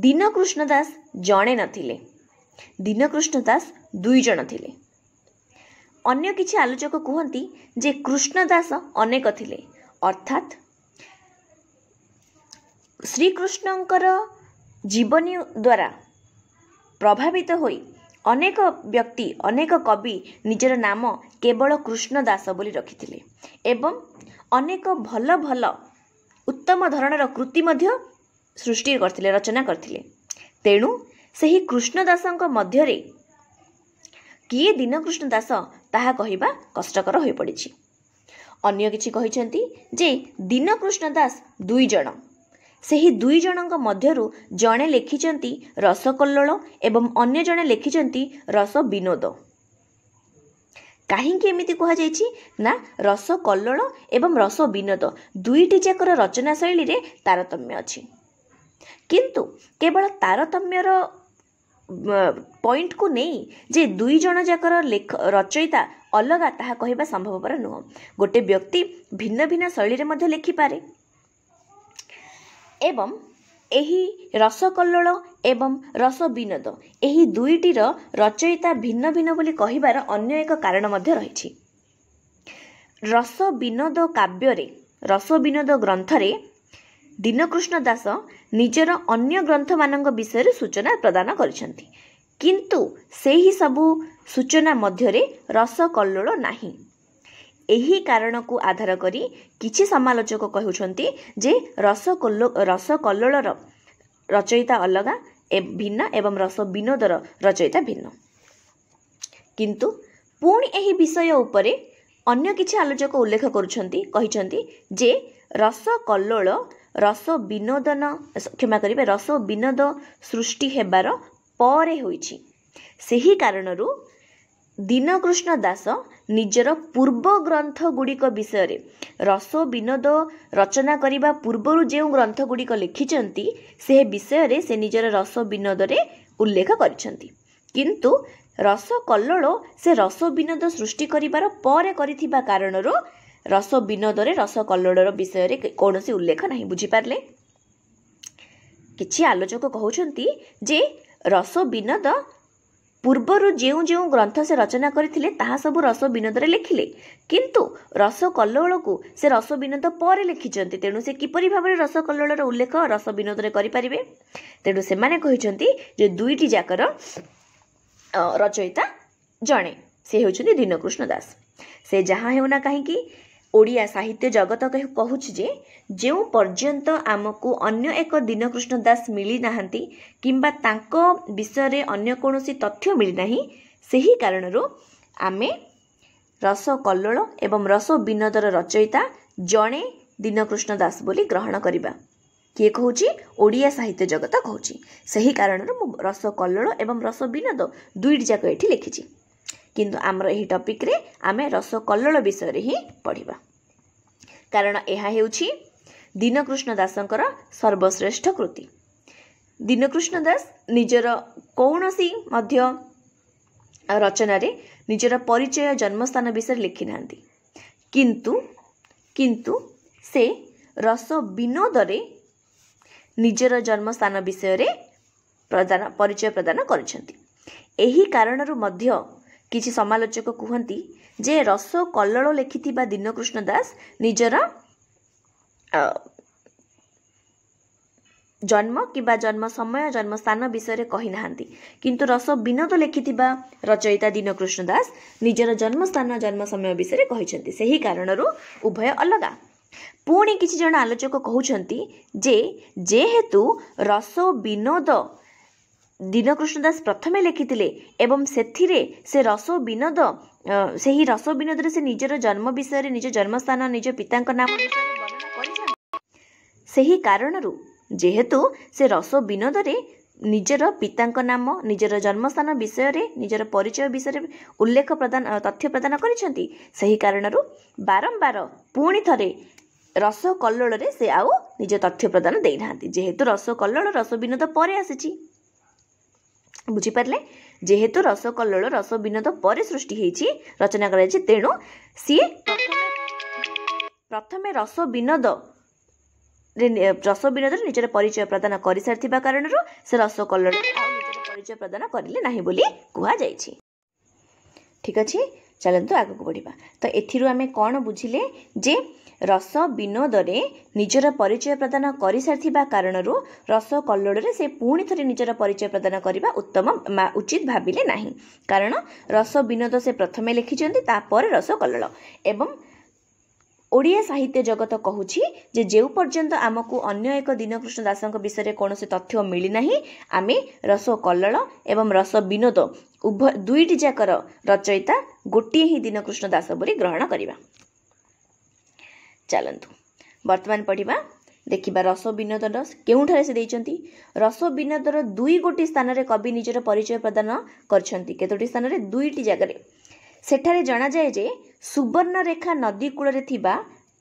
ଦୀନକୃଷ୍ଣ ଦାସ ଜଣେ ନଥିଲେ ଦୀନକୃଷ୍ଣ ଦାସ ଦୁଇ ଜଣ ଥିଲେ ଅନ୍ୟ କିଛି ଆଲୋଚକ କୁହନ୍ତି ଯେ କୃଷ୍ଣଦାସ ଅନେକ ଥିଲେ ଅର୍ଥାତ୍ ଶ୍ରୀକୃଷ୍ଣଙ୍କର ଜୀବନୀ ଦ୍ୱାରା ପ୍ରଭାବିତ ହୋଇ ଅନେକ ବ୍ୟକ୍ତି ଅନେକ କବି ନିଜର ନାମ କେବଳ କୃଷ୍ଣଦାସ ବୋଲି ରଖିଥିଲେ ଏବଂ ଅନେକ ଭଲ ଭଲ ଉତ୍ତମ ଧରଣର କୃତି ମଧ୍ୟ ସୃଷ୍ଟି କରିଥିଲେ ରଚନା କରିଥିଲେ ତେଣୁ ସେହି କୃଷ୍ଣଦାସଙ୍କ ମଧ୍ୟରେ କିଏ ଦୀନକୃଷ୍ଣ ଦାସ ତାହା କହିବା କଷ୍ଟକର ହୋଇପଡ଼ିଛି ଅନ୍ୟ କିଛି କହିଛନ୍ତି ଯେ ଦୀନକୃଷ୍ଣ ଦାସ ଦୁଇ ଜଣ ସେହି ଦୁଇ ଜଣଙ୍କ ମଧ୍ୟରୁ ଜଣେ ଲେଖିଛନ୍ତି ରସକଲ୍ଲୋଳ ଏବଂ ଅନ୍ୟ ଜଣେ ଲେଖିଛନ୍ତି ରସ ବିନୋଦ କାହିଁକି ଏମିତି କୁହାଯାଇଛି ନା ରସ କଲ୍ଲୋଳ ଏବଂ ରସ ବିନୋଦ ଦୁଇଟି ଯାକର ରଚନା ଶୈଳୀରେ ତାରତମ୍ୟ ଅଛି କିନ୍ତୁ କେବଳ ତାରତମ୍ୟର ପଏଣ୍ଟକୁ ନେଇ ଯେ ଦୁଇ ଜଣ ଯାକର ଲେଖ ରଚୟିତା ଅଲଗା ତାହା କହିବା ସମ୍ଭବପର ନୁହଁ ଗୋଟେ ବ୍ୟକ୍ତି ଭିନ୍ନ ଭିନ୍ନ ଶୈଳୀରେ ମଧ୍ୟ ଲେଖିପାରେ ଏବଂ ଏହି ରସକଲ୍ଲୋଳ ଏବଂ ରସ ବିନୋଦ ଏହି ଦୁଇଟିର ରଚୟିତା ଭିନ୍ନ ଭିନ୍ନ ବୋଲି କହିବାର ଅନ୍ୟ ଏକ କାରଣ ମଧ୍ୟ ରହିଛି ରସ ବିନୋଦ କାବ୍ୟରେ ରସ ବିନୋଦ ଗ୍ରନ୍ଥରେ ଦୀନକୃଷ୍ଣ ଦାସ ନିଜର ଅନ୍ୟ ଗ୍ରନ୍ଥମାନଙ୍କ ବିଷୟରେ ସୂଚନା ପ୍ରଦାନ କରିଛନ୍ତି କିନ୍ତୁ ସେହି ସବୁ ସୂଚନା ମଧ୍ୟରେ ରସ କଲ୍ଲୋଳ ନାହିଁ ଏହି କାରଣକୁ ଆଧାର କରି କିଛି ସମାଲୋଚକ କହୁଛନ୍ତି ଯେ ରସ ରସ କଲ୍ଲୋଳର ରଚୟିତା ଅଲଗା ଭିନ୍ନ ଏବଂ ରସ ବିନୋଦର ରଚୟିତା ଭିନ୍ନ କିନ୍ତୁ ପୁଣି ଏହି ବିଷୟ ଉପରେ ଅନ୍ୟ କିଛି ଆଲୋଚକ ଉଲ୍ଲେଖ କରୁଛନ୍ତି କହିଛନ୍ତି ଯେ ରସ କଲ୍ଲୋଳ ରସ ବିନୋଦନ କ୍ଷମା କରିବେ ରସ ବିନୋଦ ସୃଷ୍ଟି ହେବାର ପରେ ହୋଇଛି ସେହି କାରଣରୁ ଦୀନକୃଷ୍ଣ ଦାସ ନିଜର ପୂର୍ବ ଗ୍ରନ୍ଥଗୁଡ଼ିକ ବିଷୟରେ ରସ ବିନୋଦ ରଚନା କରିବା ପୂର୍ବରୁ ଯେଉଁ ଗ୍ରନ୍ଥଗୁଡ଼ିକ ଲେଖିଛନ୍ତି ସେ ବିଷୟରେ ସେ ନିଜର ରସ ବିନୋଦରେ ଉଲ୍ଲେଖ କରିଛନ୍ତି କିନ୍ତୁ ରସ କଲ୍ଲୋଳ ସେ ରସ ବିନୋଦ ସୃଷ୍ଟି କରିବାର ପରେ କରିଥିବା କାରଣରୁ ରସ ବିନୋଦରେ ରସ କଲଡ଼ର ବିଷୟରେ କୌଣସି ଉଲ୍ଲେଖ ନାହିଁ ବୁଝିପାରିଲେ କିଛି ଆଲୋଚକ କହୁଛନ୍ତି ଯେ ରସ ବିନୋଦ ପୂର୍ବରୁ ଯେଉଁ ଯେଉଁ ଗ୍ରନ୍ଥ ସେ ରଚନା କରିଥିଲେ ତାହା ସବୁ ରସ ବିନୋଦରେ ଲେଖିଲେ କିନ୍ତୁ ରସ କଲଳକୁ ସେ ରସ ବିନୋଦ ପରେ ଲେଖିଛନ୍ତି ତେଣୁ ସେ କିପରି ଭାବରେ ରସ କଲଳର ଉଲ୍ଲେଖ ରସ ବିନୋଦରେ କରିପାରିବେ ତେଣୁ ସେମାନେ କହିଛନ୍ତି ଯେ ଦୁଇଟି ଯାକର ରଚୟିତା ଜଣେ ସେ ହେଉଛନ୍ତି ଦୀନକୃଷ୍ଣ ଦାସ ସେ ଯାହା ହେଉନା କାହିଁକି ଓଡ଼ିଆ ସାହିତ୍ୟ ଜଗତ କହୁଛି ଯେ ଯେଉଁ ପର୍ଯ୍ୟନ୍ତ ଆମକୁ ଅନ୍ୟ ଏକ ଦୀନକୃଷ୍ଣ ଦାସ ମିଳିନାହାନ୍ତି କିମ୍ବା ତାଙ୍କ ବିଷୟରେ ଅନ୍ୟ କୌଣସି ତଥ୍ୟ ମିଳିନାହିଁ ସେହି କାରଣରୁ ଆମେ ରସକଲ୍ଲୋଳ ଏବଂ ରସ ବିନୋଦର ରଚୟିତା ଜଣେ ଦୀନକୃଷ୍ଣ ଦାସ ବୋଲି ଗ୍ରହଣ କରିବା କିଏ କହୁଛି ଓଡ଼ିଆ ସାହିତ୍ୟ ଜଗତ କହୁଛି ସେହି କାରଣରୁ ମୁଁ ରସକଲ୍ଲୋଳ ଏବଂ ରସ ବିନୋଦ ଦୁଇଟି ଯାକ ଏଠି ଲେଖିଛି କିନ୍ତୁ ଆମର ଏହି ଟପିକ୍ରେ ଆମେ ରସ କଲଳ ବିଷୟରେ ହିଁ ପଢ଼ିବା କାରଣ ଏହା ହେଉଛି ଦୀନକୃଷ୍ଣ ଦାସଙ୍କର ସର୍ବଶ୍ରେଷ୍ଠ କୃତି ଦୀନକୃଷ୍ଣ ଦାସ ନିଜର କୌଣସି ମଧ୍ୟ ରଚନାରେ ନିଜର ପରିଚୟ ଜନ୍ମସ୍ଥାନ ବିଷୟରେ ଲେଖିନାହାନ୍ତି କିନ୍ତୁ କିନ୍ତୁ ସେ ରସ ବିନୋଦରେ ନିଜର ଜନ୍ମସ୍ଥାନ ବିଷୟରେ ପ୍ରଦାନ ପରିଚୟ ପ୍ରଦାନ କରିଛନ୍ତି ଏହି କାରଣରୁ ମଧ୍ୟ କିଛି ସମାଲୋଚକ କୁହନ୍ତି ଯେ ରସ କଲଳ ଲେଖିଥିବା ଦୀନକୃଷ୍ଣ ଦାସ ନିଜର ଜନ୍ମ କିମ୍ବା ଜନ୍ମ ସମୟ ଜନ୍ମସ୍ଥାନ ବିଷୟରେ କହିନାହାନ୍ତି କିନ୍ତୁ ରସ ବିନୋଦ ଲେଖିଥିବା ରଚୟିତା ଦୀନକୃଷ୍ଣ ଦାସ ନିଜର ଜନ୍ମସ୍ଥାନ ଜନ୍ମ ସମୟ ବିଷୟରେ କହିଛନ୍ତି ସେହି କାରଣରୁ ଉଭୟ ଅଲଗା ପୁଣି କିଛି ଜଣ ଆଲୋଚକ କହୁଛନ୍ତି ଯେ ଯେହେତୁ ରସ ବିନୋଦ ଦୀନକୃଷ୍ଣ ଦାସ ପ୍ରଥମେ ଲେଖିଥିଲେ ଏବଂ ସେଥିରେ ସେ ରସ ବିନୋଦ ସେହି ରସ ବିନୋଦରେ ସେ ନିଜର ଜନ୍ମ ବିଷୟରେ ନିଜ ଜନ୍ମସ୍ଥାନ ନିଜ ପିତାଙ୍କ ନାମ ସେହି କାରଣରୁ ଯେହେତୁ ସେ ରସ ବିନୋଦରେ ନିଜର ପିତାଙ୍କ ନାମ ନିଜର ଜନ୍ମସ୍ଥାନ ବିଷୟରେ ନିଜର ପରିଚୟ ବିଷୟରେ ଉଲ୍ଲେଖ ପ୍ରଦାନ ତଥ୍ୟ ପ୍ରଦାନ କରିଛନ୍ତି ସେହି କାରଣରୁ ବାରମ୍ବାର ପୁଣି ଥରେ ରସ କଲ୍ଲୋଳରେ ସେ ଆଉ ନିଜ ତଥ୍ୟ ପ୍ରଦାନ ଦେଇନାହାନ୍ତି ଯେହେତୁ ରସ କଲ୍ଲୋଳ ରସ ବିନୋଦ ପରେ ଆସିଛି ବୁଝିପାରିଲେ ଯେହେତୁ ରସ କଲ୍ଲୋଳ ରସ ବିନୋଦ ପରେ ସୃଷ୍ଟି ହେଇଛି ରଚନା କରାଯାଇଛି ତେଣୁ ସିଏ ପ୍ରଥମେ ରସ ବିନୋଦ ରସ ବିନୋଦରେ ନିଜର ପରିଚୟ ପ୍ରଦାନ କରିସାରିଥିବା କାରଣରୁ ସେ ରସ କଲ୍ଲୋଳ ନିଜର ପରିଚୟ ପ୍ରଦାନ କରିଲେ ନାହିଁ ବୋଲି କୁହାଯାଇଛି ଠିକ୍ ଅଛି ଚାଲନ୍ତୁ ଆଗକୁ ବଢ଼ିବା ତ ଏଥିରୁ ଆମେ କ'ଣ ବୁଝିଲେ ଯେ ରସ ବିନୋଦରେ ନିଜର ପରିଚୟ ପ୍ରଦାନ କରିସାରିଥିବା କାରଣରୁ ରସ କଲୋଡ଼ରେ ସେ ପୁଣି ଥରେ ନିଜର ପରିଚୟ ପ୍ରଦାନ କରିବା ଉତ୍ତମ ଉଚିତ ଭାବିଲେ ନାହିଁ କାରଣ ରସ ବିନୋଦ ସେ ପ୍ରଥମେ ଲେଖିଛନ୍ତି ତାପରେ ରସ କଲଳ ଏବଂ ଓଡ଼ିଆ ସାହିତ୍ୟ ଜଗତ କହୁଛି ଯେ ଯେଉଁ ପର୍ଯ୍ୟନ୍ତ ଆମକୁ ଅନ୍ୟ ଏକ ଦୀନକୃଷ୍ଣ ଦାସଙ୍କ ବିଷୟରେ କୌଣସି ତଥ୍ୟ ମିଳିନାହିଁ ଆମେ ରସ କଲଳ ଏବଂ ରସ ବିନୋଦ ଉଭୟ ଦୁଇଟି ଯାକର ରଚୟିତା ଗୋଟିଏ ହିଁ ଦୀନକୃଷ୍ଣ ଦାସ ବୋଲି ଗ୍ରହଣ କରିବା ଚାଲନ୍ତୁ ବର୍ତ୍ତମାନ ପଢ଼ିବା ଦେଖିବା ରସ ବିନୋଦର କେଉଁଠାରେ ସେ ଦେଇଛନ୍ତି ରସ ବିନୋଦର ଦୁଇ ଗୋଟି ସ୍ଥାନରେ କବି ନିଜର ପରିଚୟ ପ୍ରଦାନ କରିଛନ୍ତି କେତୋଟି ସ୍ଥାନରେ ଦୁଇଟି ଜାଗାରେ ସେଠାରେ ଜଣାଯାଏ ଯେ ସୁବର୍ଣ୍ଣରେଖା ନଦୀ କୂଳରେ ଥିବା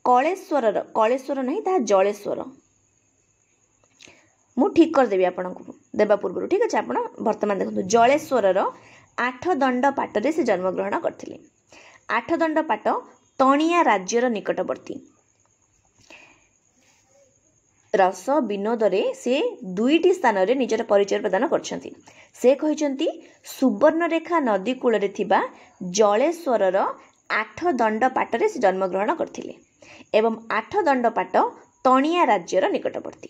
କଳେଶ୍ୱରର କଳେଶ୍ୱର ନାହିଁ ତାହା ଜଳେଶ୍ୱର ମୁଁ ଠିକ୍ କରିଦେବି ଆପଣଙ୍କୁ ଦେବା ପୂର୍ବରୁ ଠିକ୍ ଅଛି ଆପଣ ବର୍ତ୍ତମାନ ଦେଖନ୍ତୁ ଜଳେଶ୍ୱରର ଆଠ ଦଣ୍ଡ ପାଟରେ ସେ ଜନ୍ମଗ୍ରହଣ କରିଥିଲେ ଆଠ ଦଣ୍ଡ ପାଟ ତଣିଆ ରାଜ୍ୟର ନିକଟବର୍ତ୍ତୀ ରସ ବିନୋଦରେ ସେ ଦୁଇଟି ସ୍ଥାନରେ ନିଜର ପରିଚୟ ପ୍ରଦାନ କରିଛନ୍ତି ସେ କହିଛନ୍ତି ସୁବର୍ଣ୍ଣରେଖା ନଦୀ କୂଳରେ ଥିବା ଜଳେଶ୍ୱରର ଆଠ ଦଣ୍ଡ ପାଟରେ ସେ ଜନ୍ମଗ୍ରହଣ କରିଥିଲେ ଏବଂ ଆଠ ଦଣ୍ଡ ପାଟ ତଣିଆ ରାଜ୍ୟର ନିକଟବର୍ତ୍ତୀ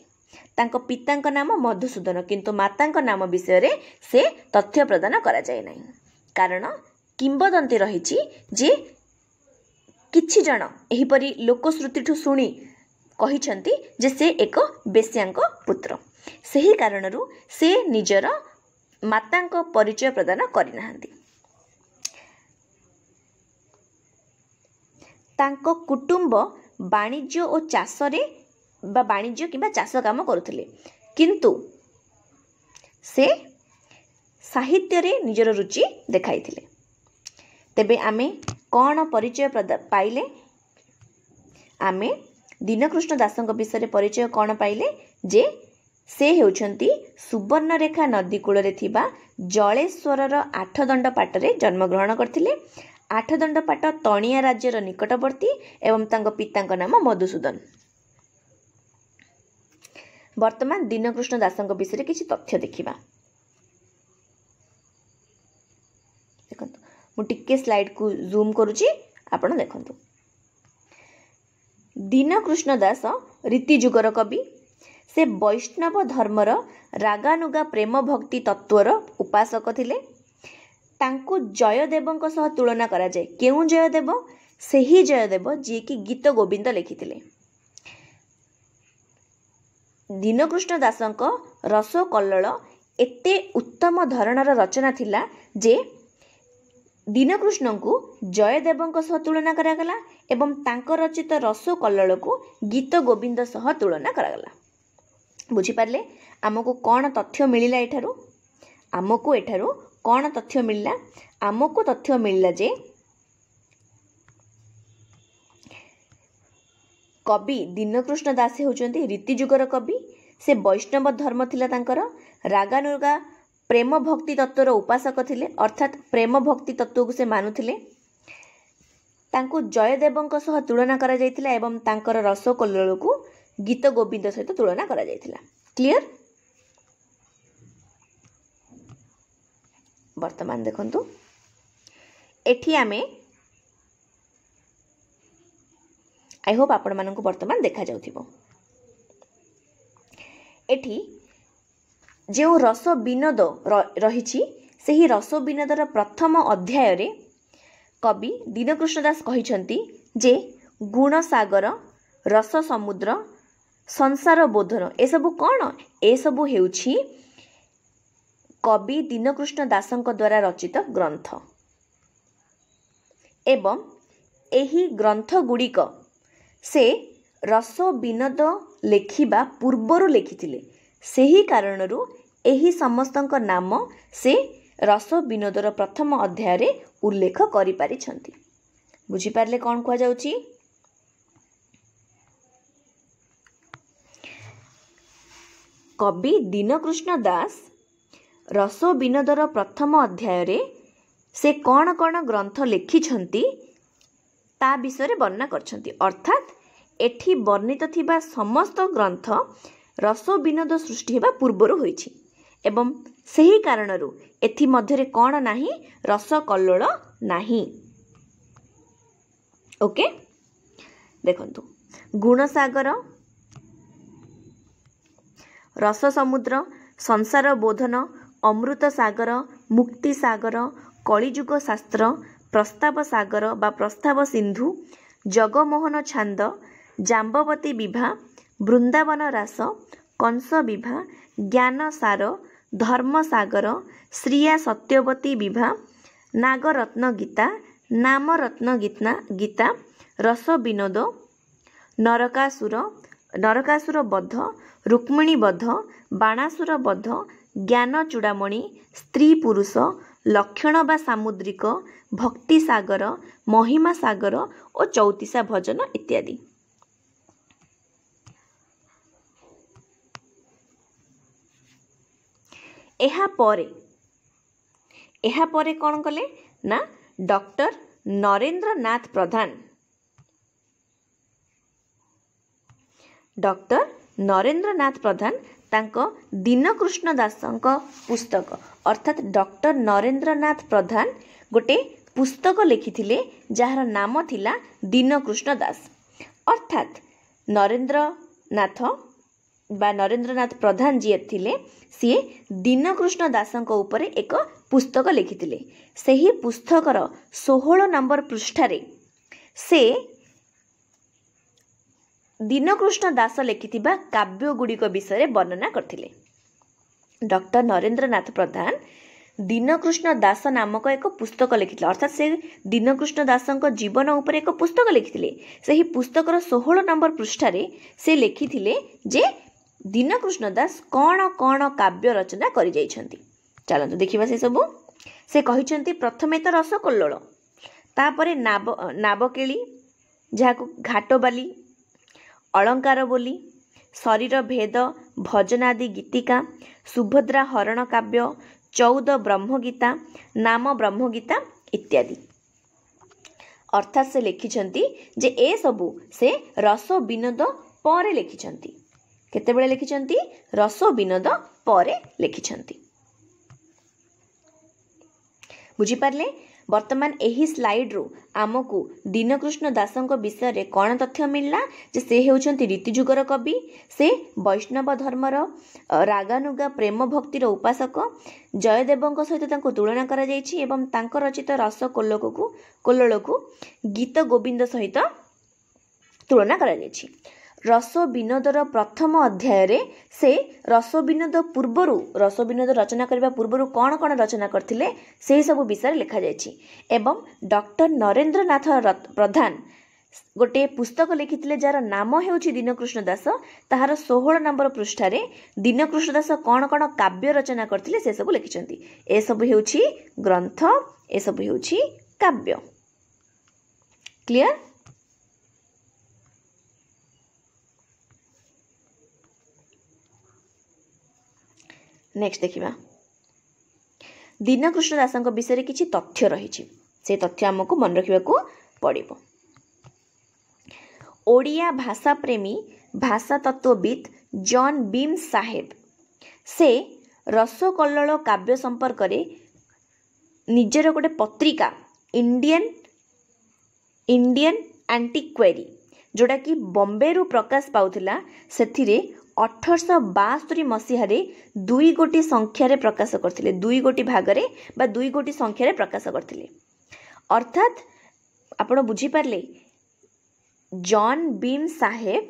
ତାଙ୍କ ପିତାଙ୍କ ନାମ ମଧୁସୂଦନ କିନ୍ତୁ ମାତାଙ୍କ ନାମ ବିଷୟରେ ସେ ତଥ୍ୟ ପ୍ରଦାନ କରାଯାଏ ନାହିଁ କାରଣ କିମ୍ବଦନ୍ତୀ ରହିଛି ଯେ କିଛି ଜଣ ଏହିପରି ଲୋକଶ୍ରୁତିଠୁ ଶୁଣି କହିଛନ୍ତି ଯେ ସେ ଏକ ବେଶ୍ୟାଙ୍କ ପୁତ୍ର ସେହି କାରଣରୁ ସେ ନିଜର ମାତାଙ୍କ ପରିଚୟ ପ୍ରଦାନ କରିନାହାନ୍ତି ତାଙ୍କ କୁଟୁମ୍ବ ବାଣିଜ୍ୟ ଓ ଚାଷରେ ବା ବାଣିଜ୍ୟ କିମ୍ବା ଚାଷ କାମ କରୁଥିଲେ କିନ୍ତୁ ସେ ସାହିତ୍ୟରେ ନିଜର ରୁଚି ଦେଖାଇଥିଲେ ତେବେ ଆମେ କ'ଣ ପରିଚୟ ପାଇଲେ ଆମେ ଦୀନକୃଷ୍ଣ ଦାସଙ୍କ ବିଷୟରେ ପରିଚୟ କ'ଣ ପାଇଲେ ଯେ ସେ ହେଉଛନ୍ତି ସୁବର୍ଣ୍ଣରେଖା ନଦୀ କୂଳରେ ଥିବା ଜଳେଶ୍ୱରର ଆଠଦଣ୍ଡ ପାଟରେ ଜନ୍ମଗ୍ରହଣ କରିଥିଲେ ଆଠଦଣ୍ଡ ପାଟ ତଣିଆ ରାଜ୍ୟର ନିକଟବର୍ତ୍ତୀ ଏବଂ ତାଙ୍କ ପିତାଙ୍କ ନାମ ମଧୁସୂଦନ ବର୍ତ୍ତମାନ ଦୀନକୃଷ୍ଣ ଦାସଙ୍କ ବିଷୟରେ କିଛି ତଥ୍ୟ ଦେଖିବା ଦେଖନ୍ତୁ ମୁଁ ଟିକେ ସ୍ଲାଇଡ଼କୁ ଜୁମ୍ କରୁଛି ଆପଣ ଦେଖନ୍ତୁ ଦୀନକୃଷ୍ଣ ଦାସ ରୀତିଯୁଗର କବି ସେ ବୈଷ୍ଣବ ଧର୍ମର ରାଗାନୁଗା ପ୍ରେମ ଭକ୍ତି ତତ୍ତ୍ୱର ଉପାସକ ଥିଲେ ତାଙ୍କୁ ଜୟଦେବଙ୍କ ସହ ତୁଳନା କରାଯାଏ କେଉଁ ଜୟଦେବ ସେହି ଜୟଦେବ ଯିଏକି ଗୀତ ଗୋବିନ୍ଦ ଲେଖିଥିଲେ ଦୀନକୃଷ୍ଣ ଦାସଙ୍କ ରସକଲ୍ଲଳ ଏତେ ଉତ୍ତମ ଧରଣର ରଚନା ଥିଲା ଯେ ଦୀନକୃଷ୍ଣଙ୍କୁ ଜୟଦେବଙ୍କ ସହ ତୁଳନା କରାଗଲା ଏବଂ ତାଙ୍କ ରଚିତ ରସକଲକୁ ଗୀତ ଗୋବିନ୍ଦ ସହ ତୁଳନା କରାଗଲା ବୁଝିପାରିଲେ ଆମକୁ କ'ଣ ତଥ୍ୟ ମିଳିଲା ଏଠାରୁ ଆମକୁ ଏଠାରୁ କ'ଣ ତଥ୍ୟ ମିଳିଲା ଆମକୁ ତଥ୍ୟ ମିଳିଲା ଯେ କବି ଦୀନକୃଷ୍ଣ ଦାସ ହେଉଛନ୍ତି ରୀତିଯୁଗର କବି ସେ ବୈଷ୍ଣବ ଧର୍ମ ଥିଲା ତାଙ୍କର ରାଗାନୁଗା ପ୍ରେମ ଭକ୍ତି ତତ୍ତ୍ୱର ଉପାସକ ଥିଲେ ଅର୍ଥାତ୍ ପ୍ରେମ ଭକ୍ତି ତତ୍ତ୍ୱକୁ ସେ ମାନୁଥିଲେ ତାଙ୍କୁ ଜୟଦେବଙ୍କ ସହ ତୁଳନା କରାଯାଇଥିଲା ଏବଂ ତାଙ୍କର ରସକଲ୍ଲୋଳକୁ ଗୀତ ଗୋବିନ୍ଦ ସହିତ ତୁଳନା କରାଯାଇଥିଲା କ୍ଲିଅର୍ ବର୍ତ୍ତମାନ ଦେଖନ୍ତୁ ଏଠି ଆମେ ଆଇ ହୋପ୍ ଆପଣମାନଙ୍କୁ ବର୍ତ୍ତମାନ ଦେଖାଯାଉଥିବ ଏଠି ଯେଉଁ ରସ ବିନୋଦ ରହିଛି ସେହି ରସ ବିନୋଦର ପ୍ରଥମ ଅଧ୍ୟାୟରେ କବି ଦୀନକୃଷ୍ଣ ଦାସ କହିଛନ୍ତି ଯେ ଗୁଣସାଗର ରସ ସମୁଦ୍ର ସଂସାର ବୋଧନ ଏସବୁ କ'ଣ ଏସବୁ ହେଉଛି କବି ଦୀନକୃଷ୍ଣ ଦାସଙ୍କ ଦ୍ୱାରା ରଚିତ ଗ୍ରନ୍ଥ ଏବଂ ଏହି ଗ୍ରନ୍ଥଗୁଡ଼ିକ ସେ ରସ ବିନୋଦ ଲେଖିବା ପୂର୍ବରୁ ଲେଖିଥିଲେ ସେହି କାରଣରୁ ଏହି ସମସ୍ତଙ୍କ ନାମ ସେ ରସ ବିନୋଦର ପ୍ରଥମ ଅଧ୍ୟାୟରେ ଉଲ୍ଲେଖ କରିପାରିଛନ୍ତି ବୁଝିପାରିଲେ କ'ଣ କୁହାଯାଉଛି କବି ଦୀନକୃଷ୍ଣ ଦାସ ରସ ବିନୋଦର ପ୍ରଥମ ଅଧ୍ୟାୟରେ ସେ କ'ଣ କ'ଣ ଗ୍ରନ୍ଥ ଲେଖିଛନ୍ତି ତା ବିଷୟରେ ବର୍ଣ୍ଣନା କରିଛନ୍ତି ଅର୍ଥାତ୍ ଏଠି ବର୍ଣ୍ଣିତ ଥିବା ସମସ୍ତ ଗ୍ରନ୍ଥ ରସ ବିନୋଦ ସୃଷ୍ଟି ହେବା ପୂର୍ବରୁ ହୋଇଛି ଏବଂ ସେହି କାରଣରୁ ଏଥିମଧ୍ୟରେ କ'ଣ ନାହିଁ ରସ କଲୋଳ ନାହିଁ ଓକେ ଦେଖନ୍ତୁ ଗୁଣସାଗର ରସ ସମୁଦ୍ର ସଂସାର ବୋଧନ ଅମୃତ ସାଗର ମୁକ୍ତି ସାଗର କଳିଯୁଗ ଶାସ୍ତ୍ର ପ୍ରସ୍ତାବ ସାଗର ବା ପ୍ରସ୍ତାବ ସିନ୍ଧୁ ଜଗମୋହନ ଛାନ୍ଦ ଜାମ୍ବବତୀ ବିଭା ବୃନ୍ଦାବନ ରାସ କଂସ ବିଭା ଜ୍ଞାନ ସାର ଧର୍ମସାଗର ଶ୍ରୀୟା ସତ୍ୟବତୀ ବିଭା ନାଗରତ୍ନ ଗୀତା ନାମରତ୍ନ ଗୀତା ଗୀତା ରସ ବିନୋଦ ନରକାସୁର ନରକାସୁର ବଧ ରୁକ୍ମିଣୀ ବଧ ବାଣାସୁର ବଧ ଜ୍ଞାନ ଚୂଡ଼ାମଣି ସ୍ତ୍ରୀ ପୁରୁଷ ଲକ୍ଷଣ ବା ସାମୁଦ୍ରିକ ଭକ୍ତି ସାଗର ମହିମା ସାଗର ଓ ଚୌତିଶା ଭଜନ ଇତ୍ୟାଦି ଏହାପରେ ଏହାପରେ କ'ଣ କଲେ ନା ଡକ୍ଟର ନରେନ୍ଦ୍ରନାଥ ପ୍ରଧାନ ଡକ୍ଟର ନରେନ୍ଦ୍ରନାଥ ପ୍ରଧାନ ତାଙ୍କ ଦୀନକୃଷ୍ଣ ଦାସଙ୍କ ପୁସ୍ତକ ଅର୍ଥାତ୍ ଡକ୍ଟର ନରେନ୍ଦ୍ରନାଥ ପ୍ରଧାନ ଗୋଟିଏ ପୁସ୍ତକ ଲେଖିଥିଲେ ଯାହାର ନାମ ଥିଲା ଦୀନକୃଷ୍ଣ ଦାସ ଅର୍ଥାତ୍ ନରେନ୍ଦ୍ରନାଥ ବା ନରେନ୍ଦ୍ରନାଥ ପ୍ରଧାନ ଯିଏ ଥିଲେ ସିଏ ଦୀନକୃଷ୍ଣ ଦାସଙ୍କ ଉପରେ ଏକ ପୁସ୍ତକ ଲେଖିଥିଲେ ସେହି ପୁସ୍ତକର ଷୋହଳ ନମ୍ବର ପୃଷ୍ଠାରେ ସେ ଦୀନକୃଷ୍ଣ ଦାସ ଲେଖିଥିବା କାବ୍ୟଗୁଡ଼ିକ ବିଷୟରେ ବର୍ଣ୍ଣନା କରିଥିଲେ ଡକ୍ଟର ନରେନ୍ଦ୍ରନାଥ ପ୍ରଧାନ ଦୀନକୃଷ୍ଣ ଦାସ ନାମକ ଏକ ପୁସ୍ତକ ଲେଖିଥିଲେ ଅର୍ଥାତ୍ ସେ ଦୀନକୃଷ୍ଣ ଦାସଙ୍କ ଜୀବନ ଉପରେ ଏକ ପୁସ୍ତକ ଲେଖିଥିଲେ ସେହି ପୁସ୍ତକର ଷୋହଳ ନମ୍ବର ପୃଷ୍ଠାରେ ସେ ଲେଖିଥିଲେ ଯେ ଦୀନକୃଷ୍ଣ ଦାସ କ'ଣ କ'ଣ କାବ୍ୟ ରଚନା କରିଯାଇଛନ୍ତି ଚାଲନ୍ତୁ ଦେଖିବା ସେସବୁ ସେ କହିଛନ୍ତି ପ୍ରଥମେ ତ ରସକୋଲ୍ଲୋଳ ତାପରେ ନାବ ନାବକେଳି ଯାହାକୁ ଘାଟବାଲି ଅଳଙ୍କାର ବୋଲି ଶରୀର ଭେଦ ଭଜନ ଆଦି ଗୀତିକା ସୁଭଦ୍ରା ହରଣ କାବ୍ୟ ଚଉଦ ବ୍ରହ୍ମଗୀତା ନାମ ବ୍ରହ୍ମଗୀତା ଇତ୍ୟାଦି ଅର୍ଥାତ୍ ସେ ଲେଖିଛନ୍ତି ଯେ ଏସବୁ ସେ ରସ ବିନୋଦ ପରେ ଲେଖିଛନ୍ତି କେତେବେଳେ ଲେଖିଛନ୍ତି ରସ ବିନୋଦ ପରେ ଲେଖିଛନ୍ତି ବୁଝିପାରିଲେ ବର୍ତ୍ତମାନ ଏହି ସ୍ଲାଇଡରୁ ଆମକୁ ଦୀନକୃଷ୍ଣ ଦାସଙ୍କ ବିଷୟରେ କ'ଣ ତଥ୍ୟ ମିଳିଲା ଯେ ସେ ହେଉଛନ୍ତି ରୀତିଯୁଗର କବି ସେ ବୈଷ୍ଣବ ଧର୍ମର ରାଗାନୁଗା ପ୍ରେମ ଭକ୍ତିର ଉପାସକ ଜୟଦେବଙ୍କ ସହିତ ତାଙ୍କୁ ତୁଳନା କରାଯାଇଛି ଏବଂ ତାଙ୍କ ରଚିତ ରସ କୋଲକକୁ କୋଲକୁ ଗୀତ ଗୋବିନ୍ଦ ସହିତ ତୁଳନା କରାଯାଇଛି ରସବିନୋଦର ପ୍ରଥମ ଅଧ୍ୟାୟରେ ସେ ରସବିନୋଦ ପୂର୍ବରୁ ରସବିନୋଦ ରଚନା କରିବା ପୂର୍ବରୁ କ'ଣ କ'ଣ ରଚନା କରିଥିଲେ ସେହିସବୁ ବିଷୟରେ ଲେଖାଯାଇଛି ଏବଂ ଡକ୍ଟର ନରେନ୍ଦ୍ରନାଥ ପ୍ରଧାନ ଗୋଟିଏ ପୁସ୍ତକ ଲେଖିଥିଲେ ଯାହାର ନାମ ହେଉଛି ଦୀନକୃଷ୍ଣ ଦାସ ତାହାର ଷୋହଳ ନମ୍ବର ପୃଷ୍ଠାରେ ଦୀନକୃଷ୍ଣ ଦାସ କ'ଣ କ'ଣ କାବ୍ୟ ରଚନା କରିଥିଲେ ସେସବୁ ଲେଖିଛନ୍ତି ଏସବୁ ହେଉଛି ଗ୍ରନ୍ଥ ଏସବୁ ହେଉଛି କାବ୍ୟ କ୍ଲିଅର୍ ନେକ୍ସଟ ଦେଖିବା ଦୀନକୃଷ୍ଣ ଦାସଙ୍କ ବିଷୟରେ କିଛି ତଥ୍ୟ ରହିଛି ସେ ତଥ୍ୟ ଆମକୁ ମନେ ରଖିବାକୁ ପଡ଼ିବ ଓଡ଼ିଆ ଭାଷା ପ୍ରେମୀ ଭାଷା ଭାଷାତତ୍ତ୍ୱବିତ୍ ଜନ୍ ବିମ୍ ସାହେବ ସେ ରସକଲ୍ଲଳ କାବ୍ୟ ସମ୍ପର୍କରେ ନିଜର ଗୋଟେ ପତ୍ରିକା ଇଣ୍ଡିଆନ୍ ଇଣ୍ଡିଆନ୍ ଆଣ୍ଟିକ୍ୱାରୀ ଯେଉଁଟାକି ବମ୍ବେରୁ ପ୍ରକାଶ ପାଉଥିଲା ସେଥିରେ ଅଠରଶହ ବାସ୍ତରି ମସିହାରେ ଦୁଇ ଗୋଟି ସଂଖ୍ୟାରେ ପ୍ରକାଶ କରିଥିଲେ ଦୁଇ ଗୋଟି ଭାଗରେ ବା ଦୁଇ ଗୋଟି ସଂଖ୍ୟାରେ ପ୍ରକାଶ କରିଥିଲେ ଅର୍ଥାତ୍ ଆପଣ ବୁଝିପାରିଲେ ଜନ୍ ବିମ୍ ସାହେବ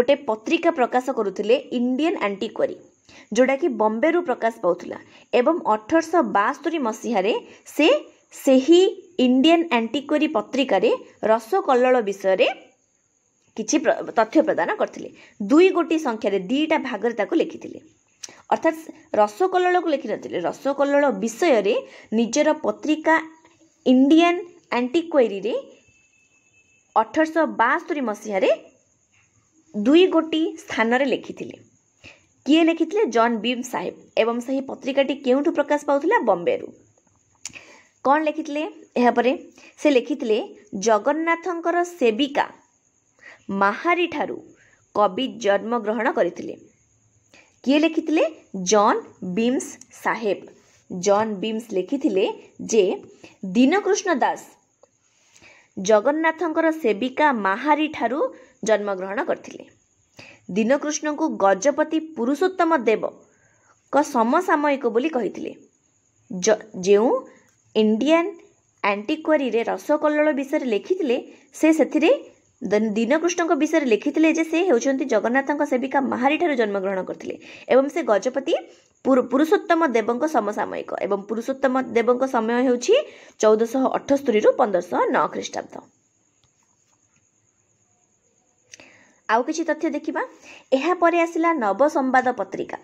ଗୋଟେ ପତ୍ରିକା ପ୍ରକାଶ କରୁଥିଲେ ଇଣ୍ଡିଆନ୍ ଆଣ୍ଟିକ୍ୱାରୀ ଯେଉଁଟାକି ବମ୍ବେରୁ ପ୍ରକାଶ ପାଉଥିଲା ଏବଂ ଅଠରଶହ ବାସ୍ତରି ମସିହାରେ ସେ ସେହି ଇଣ୍ଡିଆନ୍ ଆଣ୍ଟିକ୍ୱାରୀ ପତ୍ରିକାରେ ରସକଲ୍ଲଳ ବିଷୟରେ କିଛି ତଥ୍ୟ ପ୍ରଦାନ କରିଥିଲେ ଦୁଇ ଗୋଟି ସଂଖ୍ୟାରେ ଦୁଇଟା ଭାଗରେ ତାକୁ ଲେଖିଥିଲେ ଅର୍ଥାତ୍ ରସକଲକୁ ଲେଖିନଥିଲେ ରସକଲଳ ବିଷୟରେ ନିଜର ପତ୍ରିକା ଇଣ୍ଡିଆନ୍ ଆଣ୍ଟିକ୍ୱାରୀରେ ଅଠରଶହ ବାସ୍ତରି ମସିହାରେ ଦୁଇ ଗୋଟି ସ୍ଥାନରେ ଲେଖିଥିଲେ କିଏ ଲେଖିଥିଲେ ଜନ୍ ବିମ୍ ସାହେବ ଏବଂ ସେହି ପତ୍ରିକାଟି କେଉଁଠୁ ପ୍ରକାଶ ପାଉଥିଲା ବମ୍ବେରୁ କ'ଣ ଲେଖିଥିଲେ ଏହାପରେ ସେ ଲେଖିଥିଲେ ଜଗନ୍ନାଥଙ୍କର ସେବିକା ଠାରୁ କବି ଜନ୍ମଗ୍ରହଣ କରିଥିଲେ କିଏ ଲେଖିଥିଲେ ଜନ୍ ବିମ୍ସ ସାହେବ ଜନ୍ ବିମ୍ସ ଲେଖିଥିଲେ ଯେ ଦୀନକୃଷ୍ଣ ଦାସ ଜଗନ୍ନାଥଙ୍କର ସେବିକା ମାହାରିଠାରୁ ଜନ୍ମଗ୍ରହଣ କରିଥିଲେ ଦୀନକୃଷ୍ଣଙ୍କୁ ଗଜପତି ପୁରୁଷୋତ୍ତମ ଦେବଙ୍କ ସମସାମୟିକ ବୋଲି କହିଥିଲେ ଯେଉଁ ଇଣ୍ଡିଆନ୍ ଆଣ୍ଟିକ୍ୱାରୀରେ ରସକଲ୍ଲଳ ବିଷୟରେ ଲେଖିଥିଲେ ସେ ସେଥିରେ ଦୀନକୃଷ୍ଣଙ୍କ ବିଷୟରେ ଲେଖିଥିଲେ ଯେ ସେ ହେଉଛନ୍ତି ଜଗନ୍ନାଥଙ୍କ ସେବିକା ମାହାରିଠାରୁ ଜନ୍ମଗ୍ରହଣ କରିଥିଲେ ଏବଂ ସେ ଗଜପତି ପୁରୁଷୋତ୍ତମ ଦେବଙ୍କ ସମସାମୟିକ ଏବଂ ପୁରୁଷୋତ୍ତମ ଦେବଙ୍କ ସମୟ ହେଉଛି ଚଉଦଶହ ଅଠସ୍ତରୀରୁ ପନ୍ଦରଶହ ନଅ ଖ୍ରୀଷ୍ଟାବ୍ଦ ଆଉ କିଛି ତଥ୍ୟ ଦେଖିବା ଏହାପରେ ଆସିଲା ନବସମ୍ବାଦ ପତ୍ରିକା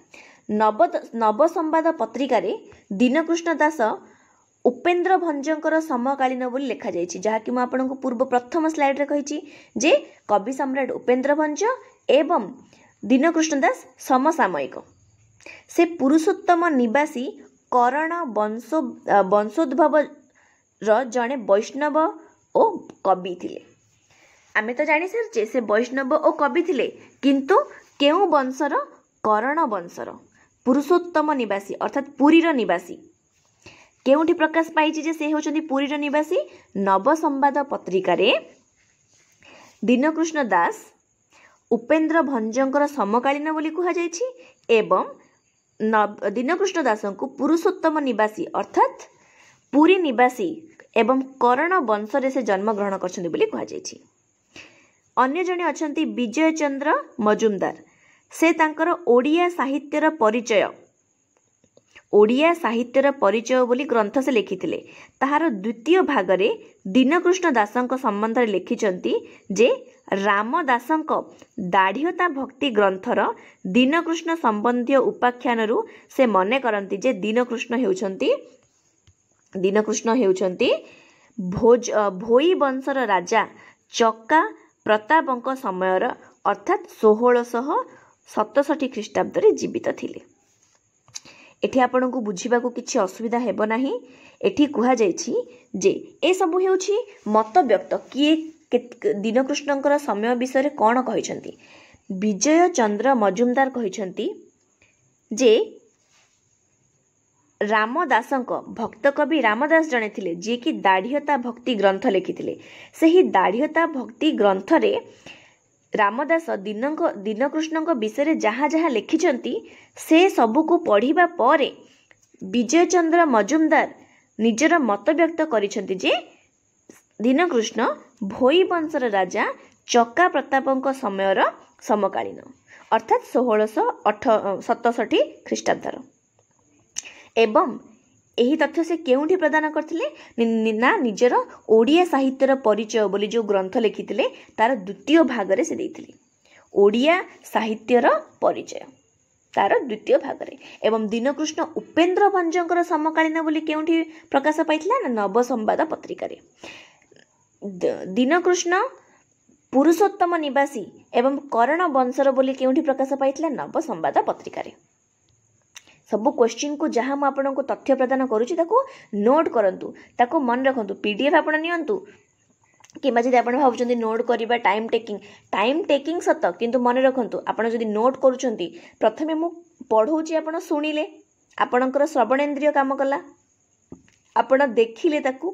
ନବ ନବସମ୍ବାଦ ପତ୍ରିକାରେ ଦୀନକୃଷ୍ଣ ଦାସ ଉପେନ୍ଦ୍ର ଭଞ୍ଜଙ୍କର ସମକାଳୀନ ବୋଲି ଲେଖାଯାଇଛି ଯାହାକି ମୁଁ ଆପଣଙ୍କୁ ପୂର୍ବ ପ୍ରଥମ ସ୍ଲାଇଡ଼୍ରେ କହିଛି ଯେ କବି ସମ୍ରାଟ ଉପେନ୍ଦ୍ର ଭଞ୍ଜ ଏବଂ ଦୀନକୃଷ୍ଣ ଦାସ ସମସାମୟିକ ସେ ପୁରୁଷୋତ୍ତମ ନିବାସୀ କରଣ ବଂଶ ବଂଶୋଦ୍ଭବର ଜଣେ ବୈଷ୍ଣବ ଓ କବି ଥିଲେ ଆମେ ତ ଜାଣିସାରିଛେ ସେ ବୈଷ୍ଣବ ଓ କବି ଥିଲେ କିନ୍ତୁ କେଉଁ ବଂଶର କରଣ ବଂଶର ପୁରୁଷୋତ୍ତମ ନିବାସୀ ଅର୍ଥାତ୍ ପୁରୀର ନିବାସୀ କେଉଁଠି ପ୍ରକାଶ ପାଇଛି ଯେ ସେ ହେଉଛନ୍ତି ପୁରୀର ନିବାସୀ ନବସମ୍ବାଦ ପତ୍ରିକାରେ ଦୀନକୃଷ୍ଣ ଦାସ ଉପେନ୍ଦ୍ର ଭଞ୍ଜଙ୍କର ସମକାଳୀନ ବୋଲି କୁହାଯାଇଛି ଏବଂ ଦୀନକୃଷ୍ଣ ଦାସଙ୍କୁ ପୁରୁଷୋତ୍ତମ ନିବାସୀ ଅର୍ଥାତ୍ ପୁରୀ ନିବାସୀ ଏବଂ କରଣ ବଂଶରେ ସେ ଜନ୍ମଗ୍ରହଣ କରିଛନ୍ତି ବୋଲି କୁହାଯାଇଛି ଅନ୍ୟ ଜଣେ ଅଛନ୍ତି ବିଜୟ ଚନ୍ଦ୍ର ମଜୁମଦାର ସେ ତାଙ୍କର ଓଡ଼ିଆ ସାହିତ୍ୟର ପରିଚୟ ଓଡ଼ିଆ ସାହିତ୍ୟର ପରିଚୟ ବୋଲି ଗ୍ରନ୍ଥ ସେ ଲେଖିଥିଲେ ତାହାର ଦ୍ୱିତୀୟ ଭାଗରେ ଦୀନକୃଷ୍ଣ ଦାସଙ୍କ ସମ୍ବନ୍ଧରେ ଲେଖିଛନ୍ତି ଯେ ରାମ ଦାସଙ୍କ ଦାଢ଼ିଓତା ଭକ୍ତି ଗ୍ରନ୍ଥର ଦୀନକୃଷ୍ଣ ସମ୍ବନ୍ଧୀୟ ଉପାଖ୍ୟାନରୁ ସେ ମନେ କରନ୍ତି ଯେ ଦୀନକୃଷ୍ଣ ହେଉଛନ୍ତି ଦୀନକୃଷ୍ଣ ହେଉଛନ୍ତି ଭୋଜ ଭୋଇ ବଂଶର ରାଜା ଚକା ପ୍ରତାପଙ୍କ ସମୟର ଅର୍ଥାତ୍ ଷୋହଳଶହ ସତଷଠି ଖ୍ରୀଷ୍ଟାବ୍ଦରେ ଜୀବିତ ଥିଲେ ଏଠି ଆପଣଙ୍କୁ ବୁଝିବାକୁ କିଛି ଅସୁବିଧା ହେବ ନାହିଁ ଏଠି କୁହାଯାଇଛି ଯେ ଏସବୁ ହେଉଛି ମତ ବ୍ୟକ୍ତ କିଏ ଦୀନକୃଷ୍ଣଙ୍କର ସମୟ ବିଷୟରେ କ'ଣ କହିଛନ୍ତି ବିଜୟ ଚନ୍ଦ୍ର ମଜୁମଦାର କହିଛନ୍ତି ଯେ ରାମଦାସଙ୍କ ଭକ୍ତ କବି ରାମଦାସ ଜଣେ ଥିଲେ ଯିଏକି ଦାଢ଼ିହତା ଭକ୍ତି ଗ୍ରନ୍ଥ ଲେଖିଥିଲେ ସେହି ଦାଢ଼ିହତା ଭକ୍ତି ଗ୍ରନ୍ଥରେ ରାମଦାସ ଦିନଙ୍କ ଦିନକୃଷ୍ଣଙ୍କ ବିଷୟରେ ଯାହା ଯାହା ଲେଖିଛନ୍ତି ସେ ସବୁକୁ ପଢ଼ିବା ପରେ ବିଜୟ ଚନ୍ଦ୍ର ମଜୁମଦାର ନିଜର ମତ ବ୍ୟକ୍ତ କରିଛନ୍ତି ଯେ ଦୀନକୃଷ୍ଣ ଭୋଇ ବଂଶର ରାଜା ଚକା ପ୍ରତାପଙ୍କ ସମୟର ସମକାଳୀନ ଅର୍ଥାତ୍ ଷୋହଳଶହ ଅଠ ସତଷଠି ଖ୍ରୀଷ୍ଟାବ୍ଦର ଏବଂ ଏହି ତଥ୍ୟ ସେ କେଉଁଠି ପ୍ରଦାନ କରିଥିଲେ ନା ନିଜର ଓଡ଼ିଆ ସାହିତ୍ୟର ପରିଚୟ ବୋଲି ଯେଉଁ ଗ୍ରନ୍ଥ ଲେଖିଥିଲେ ତାର ଦ୍ୱିତୀୟ ଭାଗରେ ସେ ଦେଇଥିଲେ ଓଡ଼ିଆ ସାହିତ୍ୟର ପରିଚୟ ତାର ଦ୍ୱିତୀୟ ଭାଗରେ ଏବଂ ଦୀନକୃଷ୍ଣ ଉପେନ୍ଦ୍ର ଭଞ୍ଜଙ୍କର ସମକାଳୀନ ବୋଲି କେଉଁଠି ପ୍ରକାଶ ପାଇଥିଲା ନା ନବସମ୍ବାଦ ପତ୍ରିକାରେ ଦୀନକୃଷ୍ଣ ପୁରୁଷୋତ୍ତମ ନିବାସୀ ଏବଂ କରଣ ବଂଶର ବୋଲି କେଉଁଠି ପ୍ରକାଶ ପାଇଥିଲା ନବସମ୍ବାଦ ପତ୍ରିକାରେ ସବୁ କ୍ୱେଶ୍ଚିନ୍କୁ ଯାହା ମୁଁ ଆପଣଙ୍କୁ ତଥ୍ୟ ପ୍ରଦାନ କରୁଛି ତାକୁ ନୋଟ୍ କରନ୍ତୁ ତାକୁ ମନେ ରଖନ୍ତୁ ପି ଡି ଏଫ୍ ଆପଣ ନିଅନ୍ତୁ କିମ୍ବା ଯଦି ଆପଣ ଭାବୁଛନ୍ତି ନୋଟ୍ କରିବା ଟାଇମ୍ ଟେକିଂ ଟାଇମ୍ ଟେକିଂ ସତ କିନ୍ତୁ ମନେ ରଖନ୍ତୁ ଆପଣ ଯଦି ନୋଟ୍ କରୁଛନ୍ତି ପ୍ରଥମେ ମୁଁ ପଢ଼ଉଛି ଆପଣ ଶୁଣିଲେ ଆପଣଙ୍କର ଶ୍ରବଣେନ୍ଦ୍ରିୟ କାମ କଲା ଆପଣ ଦେଖିଲେ ତାକୁ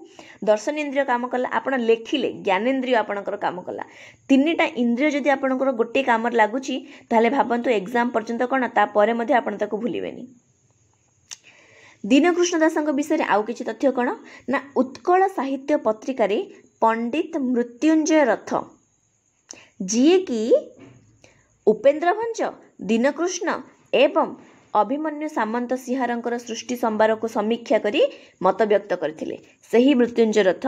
ଦର୍ଶନେନ୍ଦ୍ରିୟ କାମ କଲା ଆପଣ ଲେଖିଲେ ଜ୍ଞାନେନ୍ଦ୍ରିୟ ଆପଣଙ୍କର କାମ କଲା ତିନିଟା ଇନ୍ଦ୍ରିୟ ଯଦି ଆପଣଙ୍କର ଗୋଟିଏ କାମରେ ଲାଗୁଛି ତାହେଲେ ଭାବନ୍ତୁ ଏକ୍ଜାମ୍ ପର୍ଯ୍ୟନ୍ତ କ'ଣ ତାପରେ ମଧ୍ୟ ଆପଣ ତାକୁ ଭୁଲିବେନି ଦୀନକୃଷ୍ଣ ଦାସଙ୍କ ବିଷୟରେ ଆଉ କିଛି ତଥ୍ୟ କ'ଣ ନା ଉତ୍କଳ ସାହିତ୍ୟ ପତ୍ରିକାରେ ପଣ୍ଡିତ ମୃତ୍ୟୁଞ୍ଜୟ ରଥ ଯିଏକି ଉପେନ୍ଦ୍ର ଭଞ୍ଜ ଦୀନକୃଷ୍ଣ ଏବଂ ଅଭିମନ୍ୟୁ ସାମନ୍ତ ସିଂହାରଙ୍କର ସୃଷ୍ଟି ସମ୍ଭାରକୁ ସମୀକ୍ଷା କରି ମତବ୍ୟକ୍ତ କରିଥିଲେ ସେହି ମୃତ୍ୟୁଞ୍ଜୟ ରଥ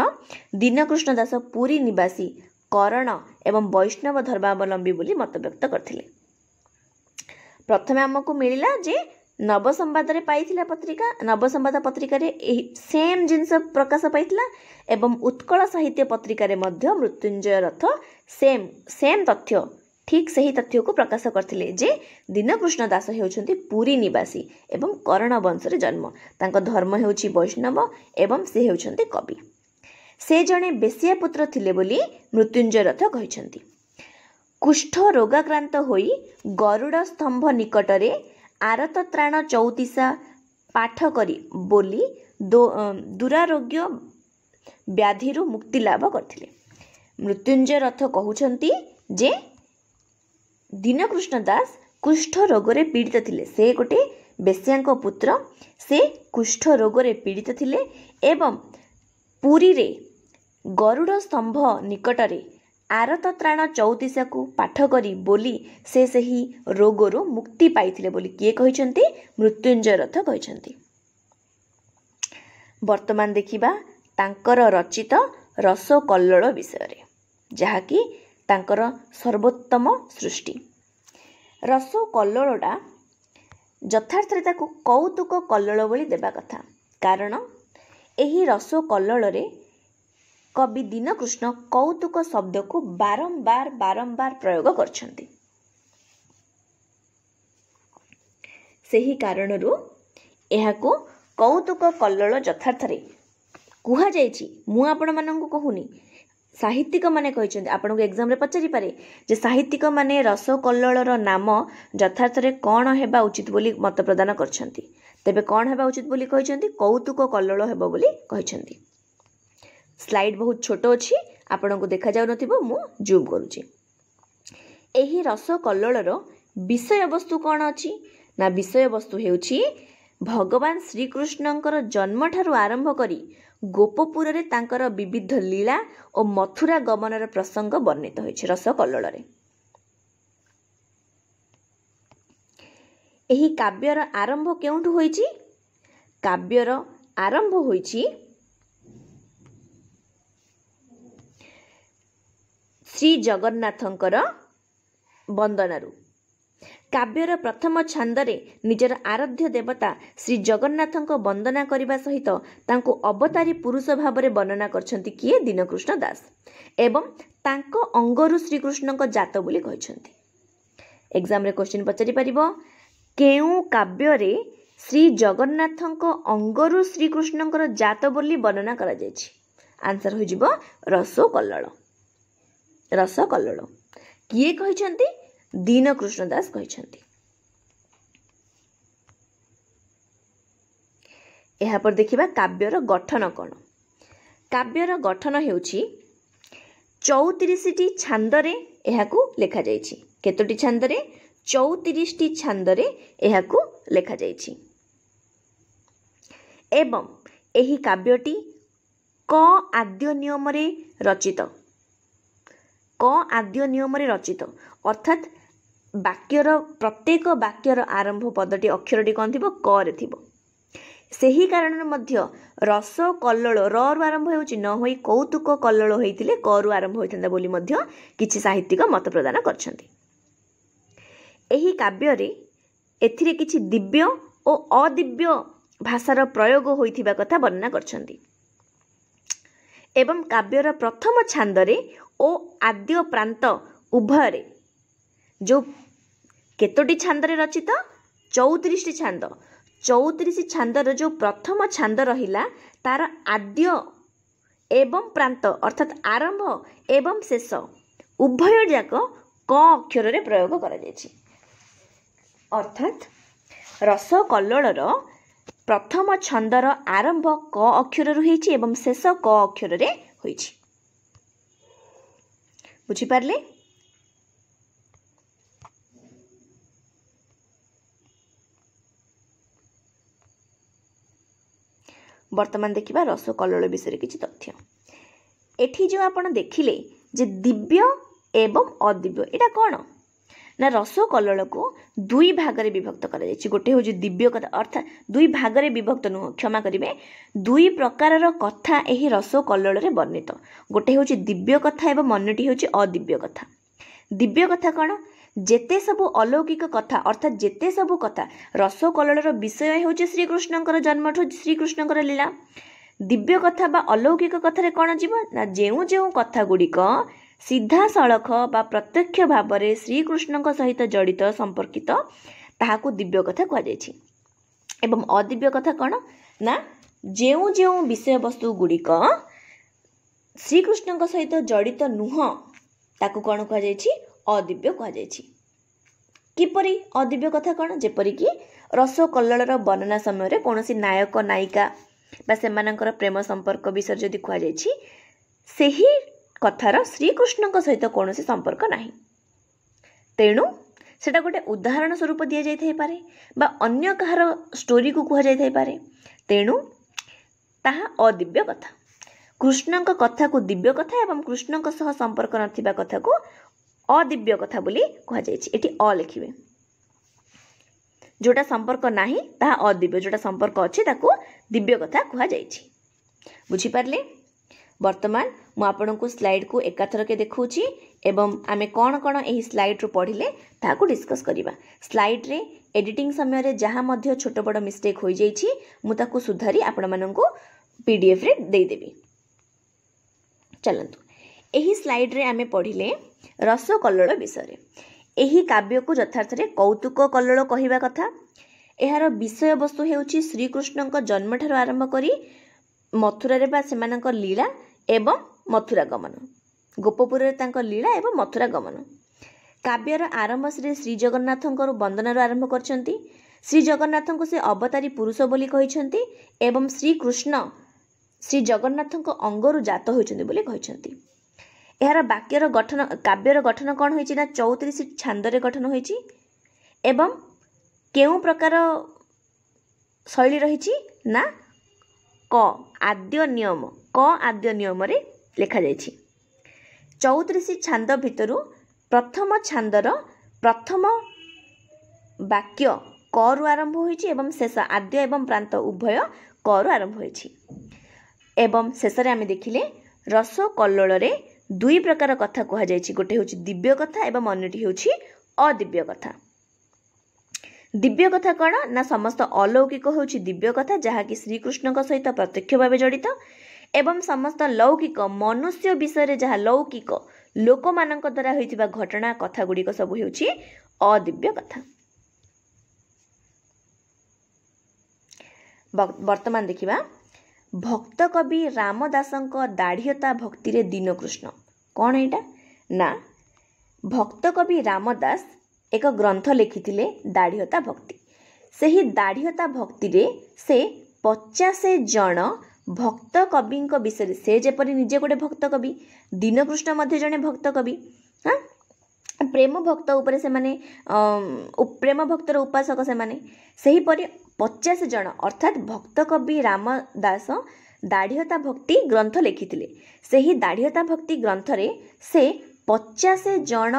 ଦୀନକୃଷ୍ଣ ଦାସ ପୁରୀ ନିବାସୀ କରଣ ଏବଂ ବୈଷ୍ଣବ ଧର୍ମାବଲମ୍ବୀ ବୋଲି ମତବ୍ୟକ୍ତ କରିଥିଲେ ପ୍ରଥମେ ଆମକୁ ମିଳିଲା ଯେ ନବସମ୍ବାଦରେ ପାଇଥିଲା ପତ୍ରିକା ନବସମ୍ବାଦ ପତ୍ରିକାରେ ଏହି ସେମ୍ ଜିନିଷ ପ୍ରକାଶ ପାଇଥିଲା ଏବଂ ଉତ୍କଳ ସାହିତ୍ୟ ପତ୍ରିକାରେ ମଧ୍ୟ ମୃତ୍ୟୁଞ୍ଜୟ ରଥ ସେମ୍ ସେମ୍ ତଥ୍ୟ ଠିକ୍ ସେହି ତଥ୍ୟକୁ ପ୍ରକାଶ କରିଥିଲେ ଯେ ଦୀନକୃଷ୍ଣ ଦାସ ହେଉଛନ୍ତି ପୁରୀ ନିବାସୀ ଏବଂ କରଣ ବଂଶରେ ଜନ୍ମ ତାଙ୍କ ଧର୍ମ ହେଉଛି ବୈଷ୍ଣବ ଏବଂ ସେ ହେଉଛନ୍ତି କବି ସେ ଜଣେ ବେଶିଆ ପୁତ୍ର ଥିଲେ ବୋଲି ମୃତ୍ୟୁଞ୍ଜୟ ରଥ କହିଛନ୍ତି କୁଷ୍ଠ ରୋଗାକ୍ରାନ୍ତ ହୋଇ ଗରୁଡ଼ ସ୍ତମ୍ଭ ନିକଟରେ ଆରତ ତ୍ରାଣ ଚଉତିଶା ପାଠ କରି ବୋଲି ଦୂରାରୋଗ୍ୟ ବ୍ୟାଧିରୁ ମୁକ୍ତି ଲାଭ କରିଥିଲେ ମୃତ୍ୟୁଞ୍ଜୟ ରଥ କହୁଛନ୍ତି ଯେ ଦୀନକୃଷ୍ଣ ଦାସ କୁଷ୍ଠ ରୋଗରେ ପୀଡ଼ିତ ଥିଲେ ସେ ଗୋଟିଏ ବେଶ୍ୟାଙ୍କ ପୁତ୍ର ସେ କୁଷ୍ଠ ରୋଗରେ ପୀଡ଼ିତ ଥିଲେ ଏବଂ ପୁରୀରେ ଗରୁଡ଼ ସ୍ତମ୍ଭ ନିକଟରେ ଆରତତ୍ରାଣ ଚଉତିଶକୁ ପାଠ କରି ବୋଲି ସେ ସେହି ରୋଗରୁ ମୁକ୍ତି ପାଇଥିଲେ ବୋଲି କିଏ କହିଛନ୍ତି ମୃତ୍ୟୁଞ୍ଜୟ ରଥ କହିଛନ୍ତି ବର୍ତ୍ତମାନ ଦେଖିବା ତାଙ୍କର ରଚିତ ରସକଲ୍ଲଳ ବିଷୟରେ ଯାହାକି ତାଙ୍କର ସର୍ବୋତ୍ତମ ସୃଷ୍ଟି ରସକଲ୍ଲଳଟା ଯଥାର୍ଥରେ ତାକୁ କୌତୁକ କଲ୍ଲଳ ବୋଲି ଦେବା କଥା କାରଣ ଏହି ରସକଲ୍ଲଳରେ କବି ଦୀନକୃଷ୍ଣ କୌତୁକ ଶବ୍ଦକୁ ବାରମ୍ବାର ବାରମ୍ବାର ପ୍ରୟୋଗ କରିଛନ୍ତି ସେହି କାରଣରୁ ଏହାକୁ କୌତୁକ କଲ୍ଲୋଳ ଯଥାର୍ଥରେ କୁହାଯାଇଛି ମୁଁ ଆପଣମାନଙ୍କୁ କହୁନି ସାହିତ୍ୟିକମାନେ କହିଛନ୍ତି ଆପଣଙ୍କୁ ଏକ୍ଜାମ୍ରେ ପଚାରିପାରେ ଯେ ସାହିତ୍ୟିକମାନେ ରସକଲ୍ଲୋଳର ନାମ ଯଥାର୍ଥରେ କ'ଣ ହେବା ଉଚିତ ବୋଲି ମତ ପ୍ରଦାନ କରିଛନ୍ତି ତେବେ କ'ଣ ହେବା ଉଚିତ ବୋଲି କହିଛନ୍ତି କୌତୁକ କଲ୍ଲୋଳ ହେବ ବୋଲି କହିଛନ୍ତି ସ୍ଲାଇଡ୍ ବହୁତ ଛୋଟ ଅଛି ଆପଣଙ୍କୁ ଦେଖାଯାଉନଥିବ ମୁଁ ଜୁମ୍ କରୁଛି ଏହି ରସ କଲଳର ବିଷୟବସ୍ତୁ କ'ଣ ଅଛି ନା ବିଷୟବସ୍ତୁ ହେଉଛି ଭଗବାନ ଶ୍ରୀକୃଷ୍ଣଙ୍କର ଜନ୍ମଠାରୁ ଆରମ୍ଭ କରି ଗୋପପୁରରେ ତାଙ୍କର ବିବିଧ ଲୀଳା ଓ ମଥୁରା ଗମନର ପ୍ରସଙ୍ଗ ବର୍ଣ୍ଣିତ ହୋଇଛି ରସ କଲଳରେ ଏହି କାବ୍ୟର ଆରମ୍ଭ କେଉଁଠୁ ହୋଇଛି କାବ୍ୟର ଆରମ୍ଭ ହୋଇଛି ଶ୍ରୀଜଗନ୍ନାଥଙ୍କର ବନ୍ଦନାରୁ କାବ୍ୟର ପ୍ରଥମ ଛାନ୍ଦରେ ନିଜର ଆରାଧ୍ୟ ଦେବତା ଶ୍ରୀ ଜଗନ୍ନାଥଙ୍କ ବନ୍ଦନା କରିବା ସହିତ ତାଙ୍କୁ ଅବତାରୀ ପୁରୁଷ ଭାବରେ ବର୍ଣ୍ଣନା କରିଛନ୍ତି କିଏ ଦୀନକୃଷ୍ଣ ଦାସ ଏବଂ ତାଙ୍କ ଅଙ୍ଗରୁ ଶ୍ରୀକୃଷ୍ଣଙ୍କ ଜାତ ବୋଲି କହିଛନ୍ତି ଏକ୍ଜାମରେ କ୍ୱେଶ୍ଚିନ୍ ପଚାରିପାରିବ କେଉଁ କାବ୍ୟରେ ଶ୍ରୀ ଜଗନ୍ନାଥଙ୍କ ଅଙ୍ଗରୁ ଶ୍ରୀକୃଷ୍ଣଙ୍କର ଜାତ ବୋଲି ବର୍ଣ୍ଣନା କରାଯାଇଛି ଆନ୍ସର୍ ହୋଇଯିବ ରସୋକଲ୍ଲଳ ରସ କଲଳ କିଏ କହିଛନ୍ତି ଦୀନ କୃଷ୍ଣ ଦାସ କହିଛନ୍ତି ଏହାପରେ ଦେଖିବା କାବ୍ୟର ଗଠନ କ'ଣ କାବ୍ୟର ଗଠନ ହେଉଛି ଚଉତିରିଶଟି ଛାନ୍ଦରେ ଏହାକୁ ଲେଖାଯାଇଛି କେତୋଟି ଛାନ୍ଦରେ ଚଉତିରିଶଟି ଛାନ୍ଦରେ ଏହାକୁ ଲେଖାଯାଇଛି ଏବଂ ଏହି କାବ୍ୟଟି କ ନିୟମରେ ରଚିତ କ ଆଦ୍ୟ ନିୟମରେ ରଚିତ ଅର୍ଥାତ୍ ବାକ୍ୟର ପ୍ରତ୍ୟେକ ବାକ୍ୟର ଆରମ୍ଭ ପଦଟି ଅକ୍ଷରଟି କ'ଣ ଥିବ କରେ ଥିବ ସେହି କାରଣରୁ ମଧ୍ୟ ରସ କଲ୍ଲୋଳ ରରୁ ଆରମ୍ଭ ହେଉଛି ନ ହୋଇ କୌତୁକ କଲଳ ହୋଇଥିଲେ କରୁ ଆରମ୍ଭ ହୋଇଥାନ୍ତା ବୋଲି ମଧ୍ୟ କିଛି ସାହିତ୍ୟିକ ମତ ପ୍ରଦାନ କରିଛନ୍ତି ଏହି କାବ୍ୟରେ ଏଥିରେ କିଛି ଦିବ୍ୟ ଓ ଅଦିବ୍ୟ ଭାଷାର ପ୍ରୟୋଗ ହୋଇଥିବା କଥା ବର୍ଣ୍ଣନା କରିଛନ୍ତି ଏବଂ କାବ୍ୟର ପ୍ରଥମ ଛାନ୍ଦରେ ଓ ଆଦ୍ୟ ପ୍ରାନ୍ତ ଉଭୟରେ ଯେଉଁ କେତୋଟି ଛାନ୍ଦରେ ରଚିତ ଚଉତିରିଶଟି ଛାନ୍ଦ ଚଉତିରିଶ ଛାନ୍ଦର ଯେଉଁ ପ୍ରଥମ ଛାନ୍ଦ ରହିଲା ତାର ଆଦ୍ୟ ଏବଂ ପ୍ରାନ୍ତ ଅର୍ଥାତ୍ ଆରମ୍ଭ ଏବଂ ଶେଷ ଉଭୟ ଯାକ କ ଅକ୍ଷରରେ ପ୍ରୟୋଗ କରାଯାଇଛି ଅର୍ଥାତ୍ ରସକଲ୍ଲର ପ୍ରଥମ ଛନ୍ଦର ଆରମ୍ଭ କ ଅକ୍ଷରରୁ ହୋଇଛି ଏବଂ ଶେଷ କ ଅକ୍ଷରରେ ହୋଇଛି ବୁଝିପାରିଲେ ବର୍ତ୍ତମାନ ଦେଖିବା ରସ କଲଳ ବିଷୟରେ କିଛି ତଥ୍ୟ ଏଠି ଯେଉଁ ଆପଣ ଦେଖିଲେ ଯେ ଦିବ୍ୟ ଏବଂ ଅଦିବ୍ୟ ଏଇଟା କ'ଣ ନା ରସ କଲଳକୁ ଦୁଇ ଭାଗରେ ବିଭକ୍ତ କରାଯାଇଛି ଗୋଟିଏ ହେଉଛି ଦିବ୍ୟ କଥା ଅର୍ଥାତ୍ ଦୁଇ ଭାଗରେ ବିଭକ୍ତ ନୁହଁ କ୍ଷମା କରିବେ ଦୁଇ ପ୍ରକାରର କଥା ଏହି ରସ କଲଳରେ ବର୍ଣ୍ଣିତ ଗୋଟିଏ ହେଉଛି ଦିବ୍ୟ କଥା ଏବଂ ଅନ୍ୟଟି ହେଉଛି ଅଦିବ୍ୟ କଥା ଦିବ୍ୟ କଥା କ'ଣ ଯେତେ ସବୁ ଅଲୌକିକ କଥା ଅର୍ଥାତ୍ ଯେତେ ସବୁ କଥା ରସ କଲଳର ବିଷୟ ହେଉଛି ଶ୍ରୀକୃଷ୍ଣଙ୍କର ଜନ୍ମଠୁ ଶ୍ରୀକୃଷ୍ଣଙ୍କର ଲୀଳା ଦିବ୍ୟ କଥା ବା ଅଲୌକିକ କଥାରେ କ'ଣ ଯିବ ନା ଯେଉଁ ଯେଉଁ କଥାଗୁଡ଼ିକ ସିଧାସଳଖ ବା ପ୍ରତ୍ୟକ୍ଷ ଭାବରେ ଶ୍ରୀକୃଷ୍ଣଙ୍କ ସହିତ ଜଡ଼ିତ ସମ୍ପର୍କିତ ତାହାକୁ ଦିବ୍ୟ କଥା କୁହାଯାଇଛି ଏବଂ ଅଦିବ୍ୟ କଥା କ'ଣ ନା ଯେଉଁ ଯେଉଁ ବିଷୟବସ୍ତୁ ଗୁଡ଼ିକ ଶ୍ରୀକୃଷ୍ଣଙ୍କ ସହିତ ଜଡ଼ିତ ନୁହଁ ତାକୁ କ'ଣ କୁହାଯାଇଛି ଅଦିବ୍ୟ କୁହାଯାଇଛି କିପରି ଅଦିବ୍ୟ କଥା କ'ଣ ଯେପରିକି ରସକଲ୍ଲର ବର୍ଣ୍ଣନା ସମୟରେ କୌଣସି ନାୟକ ନାୟିକା ବା ସେମାନଙ୍କର ପ୍ରେମ ସମ୍ପର୍କ ବିଷୟରେ ଯଦି କୁହାଯାଇଛି ସେହି कथार श्रीकृष्ण सहित कौन से संपर्क ना तेणु से गोटे उदाहरण स्वरूप दि जाए कहोरी को कहुए तेणु ताद्य कथा कृष्ण कथा को दिव्य कथा एवं कृष्ण संपर्क ना कथा को अदिव्य कथा कहुई अलिखे जोटा संपर्क नहीं ताद्य जोटा संपर्क अच्छे दिव्य कथा कह बुझिपारे ବର୍ତ୍ତମାନ ମୁଁ ଆପଣଙ୍କୁ ସ୍ଲାଇଡ଼୍କୁ ଏକାଥରକେ ଦେଖାଉଛି ଏବଂ ଆମେ କ'ଣ କ'ଣ ଏହି ସ୍ଲାଇଡ଼୍ରୁ ପଢ଼ିଲେ ତାହାକୁ ଡିସ୍କସ୍ କରିବା ସ୍ଲାଇଡ଼୍ରେ ଏଡ଼ିଟିଂ ସମୟରେ ଯାହା ମଧ୍ୟ ଛୋଟ ବଡ଼ ମିଷ୍ଟେକ୍ ହୋଇଯାଇଛି ମୁଁ ତାକୁ ସୁଧାରି ଆପଣମାନଙ୍କୁ ପି ଡି ଏଫ୍ରେ ଦେଇଦେବି ଚାଲନ୍ତୁ ଏହି ସ୍ଲାଇଡ଼୍ରେ ଆମେ ପଢ଼ିଲେ ରସ କଲ୍ଲୋଳ ବିଷୟରେ ଏହି କାବ୍ୟକୁ ଯଥାର୍ଥରେ କୌତୁକ କଲ୍ଲୋଳ କହିବା କଥା ଏହାର ବିଷୟବସ୍ତୁ ହେଉଛି ଶ୍ରୀକୃଷ୍ଣଙ୍କ ଜନ୍ମଠାରୁ ଆରମ୍ଭ କରି ମଥୁରାରେ ବା ସେମାନଙ୍କ ଲୀଳା ଏବଂ ମଥୁରା ଗମନ ଗୋପପୁରରେ ତାଙ୍କ ଲୀଳା ଏବଂ ମଥୁରା ଗମନ କାବ୍ୟର ଆରମ୍ଭ ଶ୍ରୀ ଶ୍ରୀଜଗନ୍ନାଥଙ୍କର ବନ୍ଦନାରୁ ଆରମ୍ଭ କରିଛନ୍ତି ଶ୍ରୀଜଗନ୍ନାଥଙ୍କୁ ସେ ଅବତାରୀ ପୁରୁଷ ବୋଲି କହିଛନ୍ତି ଏବଂ ଶ୍ରୀକୃଷ୍ଣ ଶ୍ରୀଜଗନ୍ନାଥଙ୍କ ଅଙ୍ଗରୁ ଜାତ ହୋଇଛନ୍ତି ବୋଲି କହିଛନ୍ତି ଏହାର ବାକ୍ୟର ଗଠନ କାବ୍ୟର ଗଠନ କ'ଣ ହୋଇଛି ନା ଚଉତିରିଶ ଛାନ୍ଦରେ ଗଠନ ହୋଇଛି ଏବଂ କେଉଁ ପ୍ରକାର ଶୈଳୀ ରହିଛି ନା କ ଆଦ୍ୟ ନିୟମ କ ଆଦ୍ୟ ନିୟମରେ ଲେଖାଯାଇଛି ଚଉତିରିଶ ଛାନ୍ଦ ଭିତରୁ ପ୍ରଥମ ଛାନ୍ଦର ପ୍ରଥମ ବାକ୍ୟ କରୁ ଆରମ୍ଭ ହୋଇଛି ଏବଂ ଶେଷ ଆଦ୍ୟ ଏବଂ ପ୍ରାନ୍ତ ଉଭୟ କରୁ ଆରମ୍ଭ ହୋଇଛି ଏବଂ ଶେଷରେ ଆମେ ଦେଖିଲେ ରସ କଲ୍ଲୋଳରେ ଦୁଇ ପ୍ରକାର କଥା କୁହାଯାଇଛି ଗୋଟେ ହେଉଛି ଦିବ୍ୟ କଥା ଏବଂ ଅନ୍ୟଟି ହେଉଛି ଅଦିବ୍ୟ କଥା ଦିବ୍ୟ କଥା କ'ଣ ନା ସମସ୍ତ ଅଲୌକିକ ହେଉଛି ଦିବ୍ୟ କଥା ଯାହାକି ଶ୍ରୀକୃଷ୍ଣଙ୍କ ସହିତ ପ୍ରତ୍ୟକ୍ଷ ଭାବେ ଜଡ଼ିତ ଏବଂ ସମସ୍ତ ଲୌକିକ ମନୁଷ୍ୟ ବିଷୟରେ ଯାହା ଲୌକିକ ଲୋକମାନଙ୍କ ଦ୍ୱାରା ହୋଇଥିବା ଘଟଣା କଥା ଗୁଡ଼ିକ ସବୁ ହେଉଛି ଅଦିବ୍ୟ କଥା ବର୍ତ୍ତମାନ ଦେଖିବା ଭକ୍ତ କବି ରାମଦାସଙ୍କ ଦାଢ଼ୀୟତା ଭକ୍ତିରେ ଦୀନକୃଷ୍ଣ କ'ଣ ଏଇଟା ନା ଭକ୍ତ କବି ରାମଦାସ ଏକ ଗ୍ରନ୍ଥ ଲେଖିଥିଲେ ଦାଢ଼ୀୟତା ଭକ୍ତି ସେହି ଦାଢ଼ିୟତା ଭକ୍ତିରେ ସେ ପଚାଶ ଜଣ ଭକ୍ତ କବିଙ୍କ ବିଷୟରେ ସେ ଯେପରି ନିଜେ ଗୋଟେ ଭକ୍ତ କବି ଦୀନକୃଷ୍ଣ ମଧ୍ୟ ଜଣେ ଭକ୍ତ କବି ହଁ ପ୍ରେମ ଭକ୍ତ ଉପରେ ସେମାନେ ପ୍ରେମ ଭକ୍ତର ଉପାସକ ସେମାନେ ସେହିପରି ପଚାଶ ଜଣ ଅର୍ଥାତ୍ ଭକ୍ତ କବି ରାମ ଦାସ ଦାଢ଼ିହତା ଭକ୍ତି ଗ୍ରନ୍ଥ ଲେଖିଥିଲେ ସେହି ଦାଢ଼ିହତା ଭକ୍ତି ଗ୍ରନ୍ଥରେ ସେ ପଚାଶ ଜଣ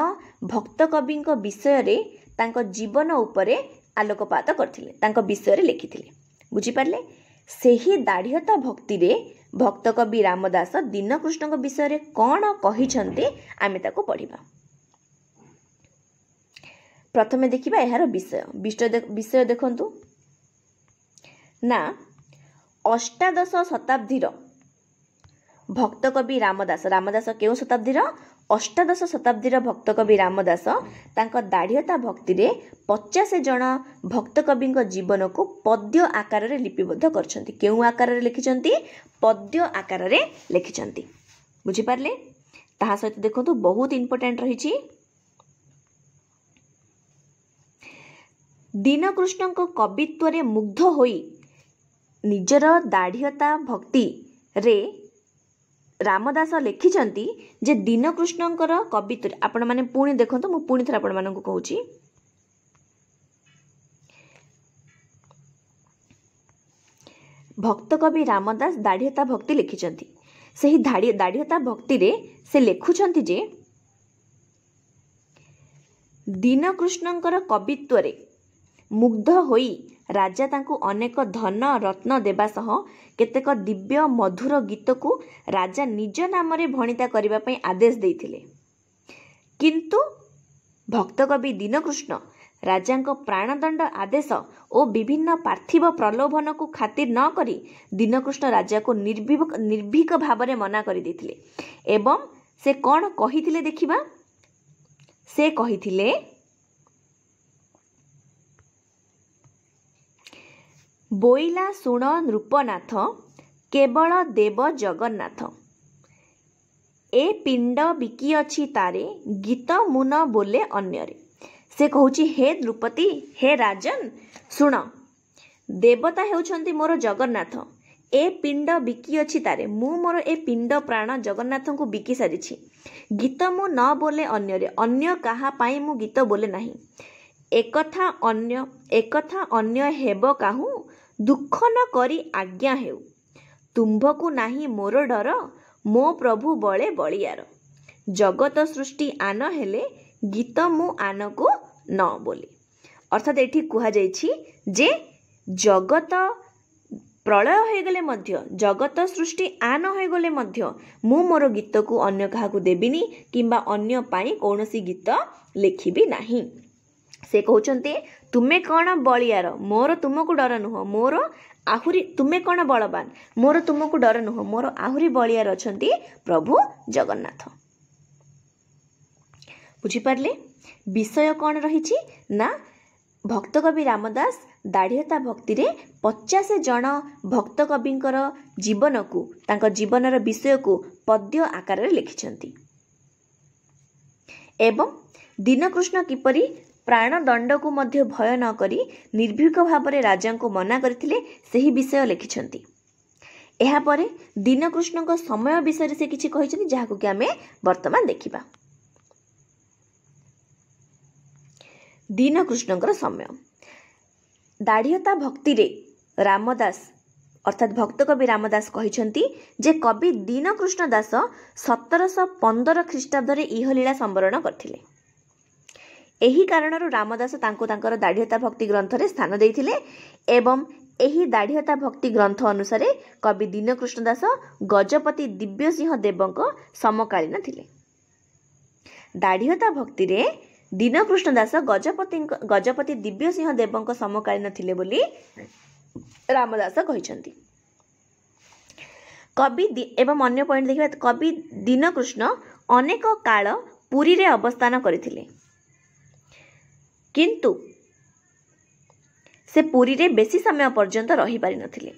ଭକ୍ତ କବିଙ୍କ ବିଷୟରେ ତାଙ୍କ ଜୀବନ ଉପରେ ଆଲୋକପାତ କରିଥିଲେ ତାଙ୍କ ବିଷୟରେ ଲେଖିଥିଲେ ବୁଝିପାରିଲେ ସେହି ଦାଢ଼ିଓତା ଭକ୍ତିରେ ଭକ୍ତକବି ରାମଦାସ ଦୀନକୃଷ୍ଣଙ୍କ ବିଷୟରେ କ'ଣ କହିଛନ୍ତି ଆମେ ତାକୁ ପଢ଼ିବା ପ୍ରଥମେ ଦେଖିବା ଏହାର ବିଷୟ ବିଷୟ ଦେଖନ୍ତୁ ନା ଅଷ୍ଟାଦଶ ଶତାବ୍ଦୀର ଭକ୍ତକବି ରାମଦାସ ରାମଦାସ କେଉଁ ଶତାବ୍ଦୀର ଅଷ୍ଟାଦଶ ଶତାବ୍ଦୀର ଭକ୍ତକବି ରାମଦାସ ତାଙ୍କ ଦାଢ଼ିଅତା ଭକ୍ତିରେ ପଚାଶ ଜଣ ଭକ୍ତକବିଙ୍କ ଜୀବନକୁ ପଦ୍ୟ ଆକାରରେ ଲିପିବଦ୍ଧ କରିଛନ୍ତି କେଉଁ ଆକାରରେ ଲେଖିଛନ୍ତି ପଦ୍ୟ ଆକାରରେ ଲେଖିଛନ୍ତି ବୁଝିପାରିଲେ ତାହା ସହିତ ଦେଖନ୍ତୁ ବହୁତ ଇମ୍ପୋର୍ଟାଣ୍ଟ ରହିଛି ଦୀନକୃଷ୍ଣଙ୍କ କବିତ୍ୱରେ ମୁଗ୍ଧ ହୋଇ ନିଜର ଦାଢ଼ିଅତା ଭକ୍ତିରେ ରାମଦାସ ଲେଖିଛନ୍ତି ଯେ ଦୀନକୃଷ୍ଣଙ୍କର କବିତା ଆପଣମାନେ ପୁଣି ଦେଖନ୍ତୁ ମୁଁ ପୁଣି ଥରେ ଆପଣମାନଙ୍କୁ କହୁଛି ଭକ୍ତକବି ରାମଦାସ ଦାଢ଼ିଅତା ଭକ୍ତି ଲେଖିଛନ୍ତି ସେହି ଦାଢ଼ିଅତା ଭକ୍ତିରେ ସେ ଲେଖୁଛନ୍ତି ଯେ ଦୀନକୃଷ୍ଣଙ୍କର କବିତ୍ୱରେ ମୁଗ୍ଧ ହୋଇ ରାଜା ତାଙ୍କୁ ଅନେକ ଧନ ରତ୍ନ ଦେବା ସହ କେତେକ ଦିବ୍ୟ ମଧୁର ଗୀତକୁ ରାଜା ନିଜ ନାମରେ ଭଣିତା କରିବା ପାଇଁ ଆଦେଶ ଦେଇଥିଲେ କିନ୍ତୁ ଭକ୍ତକବି ଦୀନକୃଷ୍ଣ ରାଜାଙ୍କ ପ୍ରାଣଦଣ୍ଡ ଆଦେଶ ଓ ବିଭିନ୍ନ ପାର୍ଥିବ ପ୍ରଲୋଭନକୁ ଖାତିର ନ କରି ଦୀନକୃଷ୍ଣ ରାଜାକୁ ନିର୍ଭୀ ନିର୍ଭୀକ ଭାବରେ ମନା କରିଦେଇଥିଲେ ଏବଂ ସେ କ'ଣ କହିଥିଲେ ଦେଖିବା ସେ କହିଥିଲେ ବୋଇଲା ଶୁଣ ନୃପନାଥ କେବଳ ଦେବ ଜଗନ୍ନାଥ ଏ ପିଣ୍ଡ ବିକି ଅଛି ତାରେ ଗୀତ ମୁନ ବୋଲେ ଅନ୍ୟରେ ସେ କହୁଛି ହେ ଦ୍ରୁପତି ହେ ରାଜନ୍ ଶୁଣ ଦେବତା ହେଉଛନ୍ତି ମୋର ଜଗନ୍ନାଥ ଏ ପିଣ୍ଡ ବିକି ଅଛି ତାରେ ମୁଁ ମୋର ଏ ପିଣ୍ଡ ପ୍ରାଣ ଜଗନ୍ନାଥଙ୍କୁ ବିକି ସାରିଛି ଗୀତ ମୁଁ ନ ବୋଲେ ଅନ୍ୟରେ ଅନ୍ୟ କାହା ପାଇଁ ମୁଁ ଗୀତ ବୋଲେ ନାହିଁ ଏକଥା ଅନ୍ୟ ଏକଥା ଅନ୍ୟ ହେବ କାହୁଁ ଦୁଃଖ ନ କରି ଆଜ୍ଞା ହେଉ ତୁମ୍ଭକୁ ନାହିଁ ମୋର ଡର ମୋ ପ୍ରଭୁ ବଳେ ବଳିଆର ଜଗତ ସୃଷ୍ଟି ଆନ ହେଲେ ଗୀତ ମୁଁ ଆନକୁ ନ ବୋଲି ଅର୍ଥାତ୍ ଏଠି କୁହାଯାଇଛି ଯେ ଜଗତ ପ୍ରଳୟ ହୋଇଗଲେ ମଧ୍ୟ ଜଗତ ସୃଷ୍ଟି ଆନ ହୋଇଗଲେ ମଧ୍ୟ ମୁଁ ମୋର ଗୀତକୁ ଅନ୍ୟ କାହାକୁ ଦେବିନି କିମ୍ବା ଅନ୍ୟ ପାଇଁ କୌଣସି ଗୀତ ଲେଖିବି ନାହିଁ ସେ କହୁଛନ୍ତି ତୁମେ କ'ଣ ବଳିଆର ମୋର ତୁମକୁ ଡର ନୁହଁ ମୋର ଆହୁରି ତୁମେ କ'ଣ ବଳବାନ ମୋର ତୁମକୁ ଡର ନୁହଁ ମୋର ଆହୁରି ବଳିଆର ଅଛନ୍ତି ପ୍ରଭୁ ଜଗନ୍ନାଥ ବୁଝିପାରିଲେ ବିଷୟ କ'ଣ ରହିଛି ନା ଭକ୍ତକବି ରାମଦାସ ଦାଢ଼ିତା ଭକ୍ତିରେ ପଚାଶ ଜଣ ଭକ୍ତକବିଙ୍କର ଜୀବନକୁ ତାଙ୍କ ଜୀବନର ବିଷୟକୁ ପଦ୍ୟ ଆକାରରେ ଲେଖିଛନ୍ତି ଏବଂ ଦୀନକୃଷ୍ଣ କିପରି ପ୍ରାଣଦଣ୍ଡକୁ ମଧ୍ୟ ଭୟ ନ କରି ନିର୍ଭୀକ ଭାବରେ ରାଜାଙ୍କୁ ମନା କରିଥିଲେ ସେହି ବିଷୟ ଲେଖିଛନ୍ତି ଏହାପରେ ଦୀନକୃଷ୍ଣଙ୍କ ସମୟ ବିଷୟରେ ସେ କିଛି କହିଛନ୍ତି ଯାହାକୁ କି ଆମେ ବର୍ତ୍ତମାନ ଦେଖିବା ଦୀନକୃଷ୍ଣଙ୍କର ସମୟ ଦାଢ଼ିଓତା ଭକ୍ତିରେ ରାମଦାସ ଅର୍ଥାତ୍ ଭକ୍ତକବି ରାମଦାସ କହିଛନ୍ତି ଯେ କବି ଦୀନକୃଷ୍ଣ ଦାସ ସତରଶହ ପନ୍ଦର ଖ୍ରୀଷ୍ଟାବ୍ଦରେ ଇହଲୀଳା ସମ୍ବରଣ କରିଥିଲେ ଏହି କାରଣରୁ ରାମଦାସ ତାଙ୍କୁ ତାଙ୍କର ଦାଢ଼ୀୟତା ଭକ୍ତି ଗ୍ରନ୍ଥରେ ସ୍ଥାନ ଦେଇଥିଲେ ଏବଂ ଏହି ଦାଢ଼ୀୟତା ଭକ୍ତି ଗ୍ରନ୍ଥ ଅନୁସାରେ କବି ଦୀନକୃଷ୍ଣ ଦାସ ଗଜପତି ଦିବ୍ୟସିଂହ ଦେବଙ୍କ ସମକାଳୀନ ଥିଲେ ଦାଢ଼ୀୟତା ଭକ୍ତିରେ ଦୀନକୃଷ୍ଣ ଦାସ ଗଜପତିଙ୍କ ଗଜପତି ଦିବ୍ୟସିଂହ ଦେବଙ୍କ ସମକାଳୀନ ଥିଲେ ବୋଲି ରାମଦାସ କହିଛନ୍ତି କବି ଏବଂ ଅନ୍ୟ ପଏଣ୍ଟ ଦେଖିବା କବି ଦୀନକୃଷ୍ଣ ଅନେକ କାଳ ପୁରୀରେ ଅବସ୍ଥାନ କରିଥିଲେ କିନ୍ତୁ ସେ ପୁରୀରେ ବେଶୀ ସମୟ ପର୍ଯ୍ୟନ୍ତ ରହିପାରିନଥିଲେ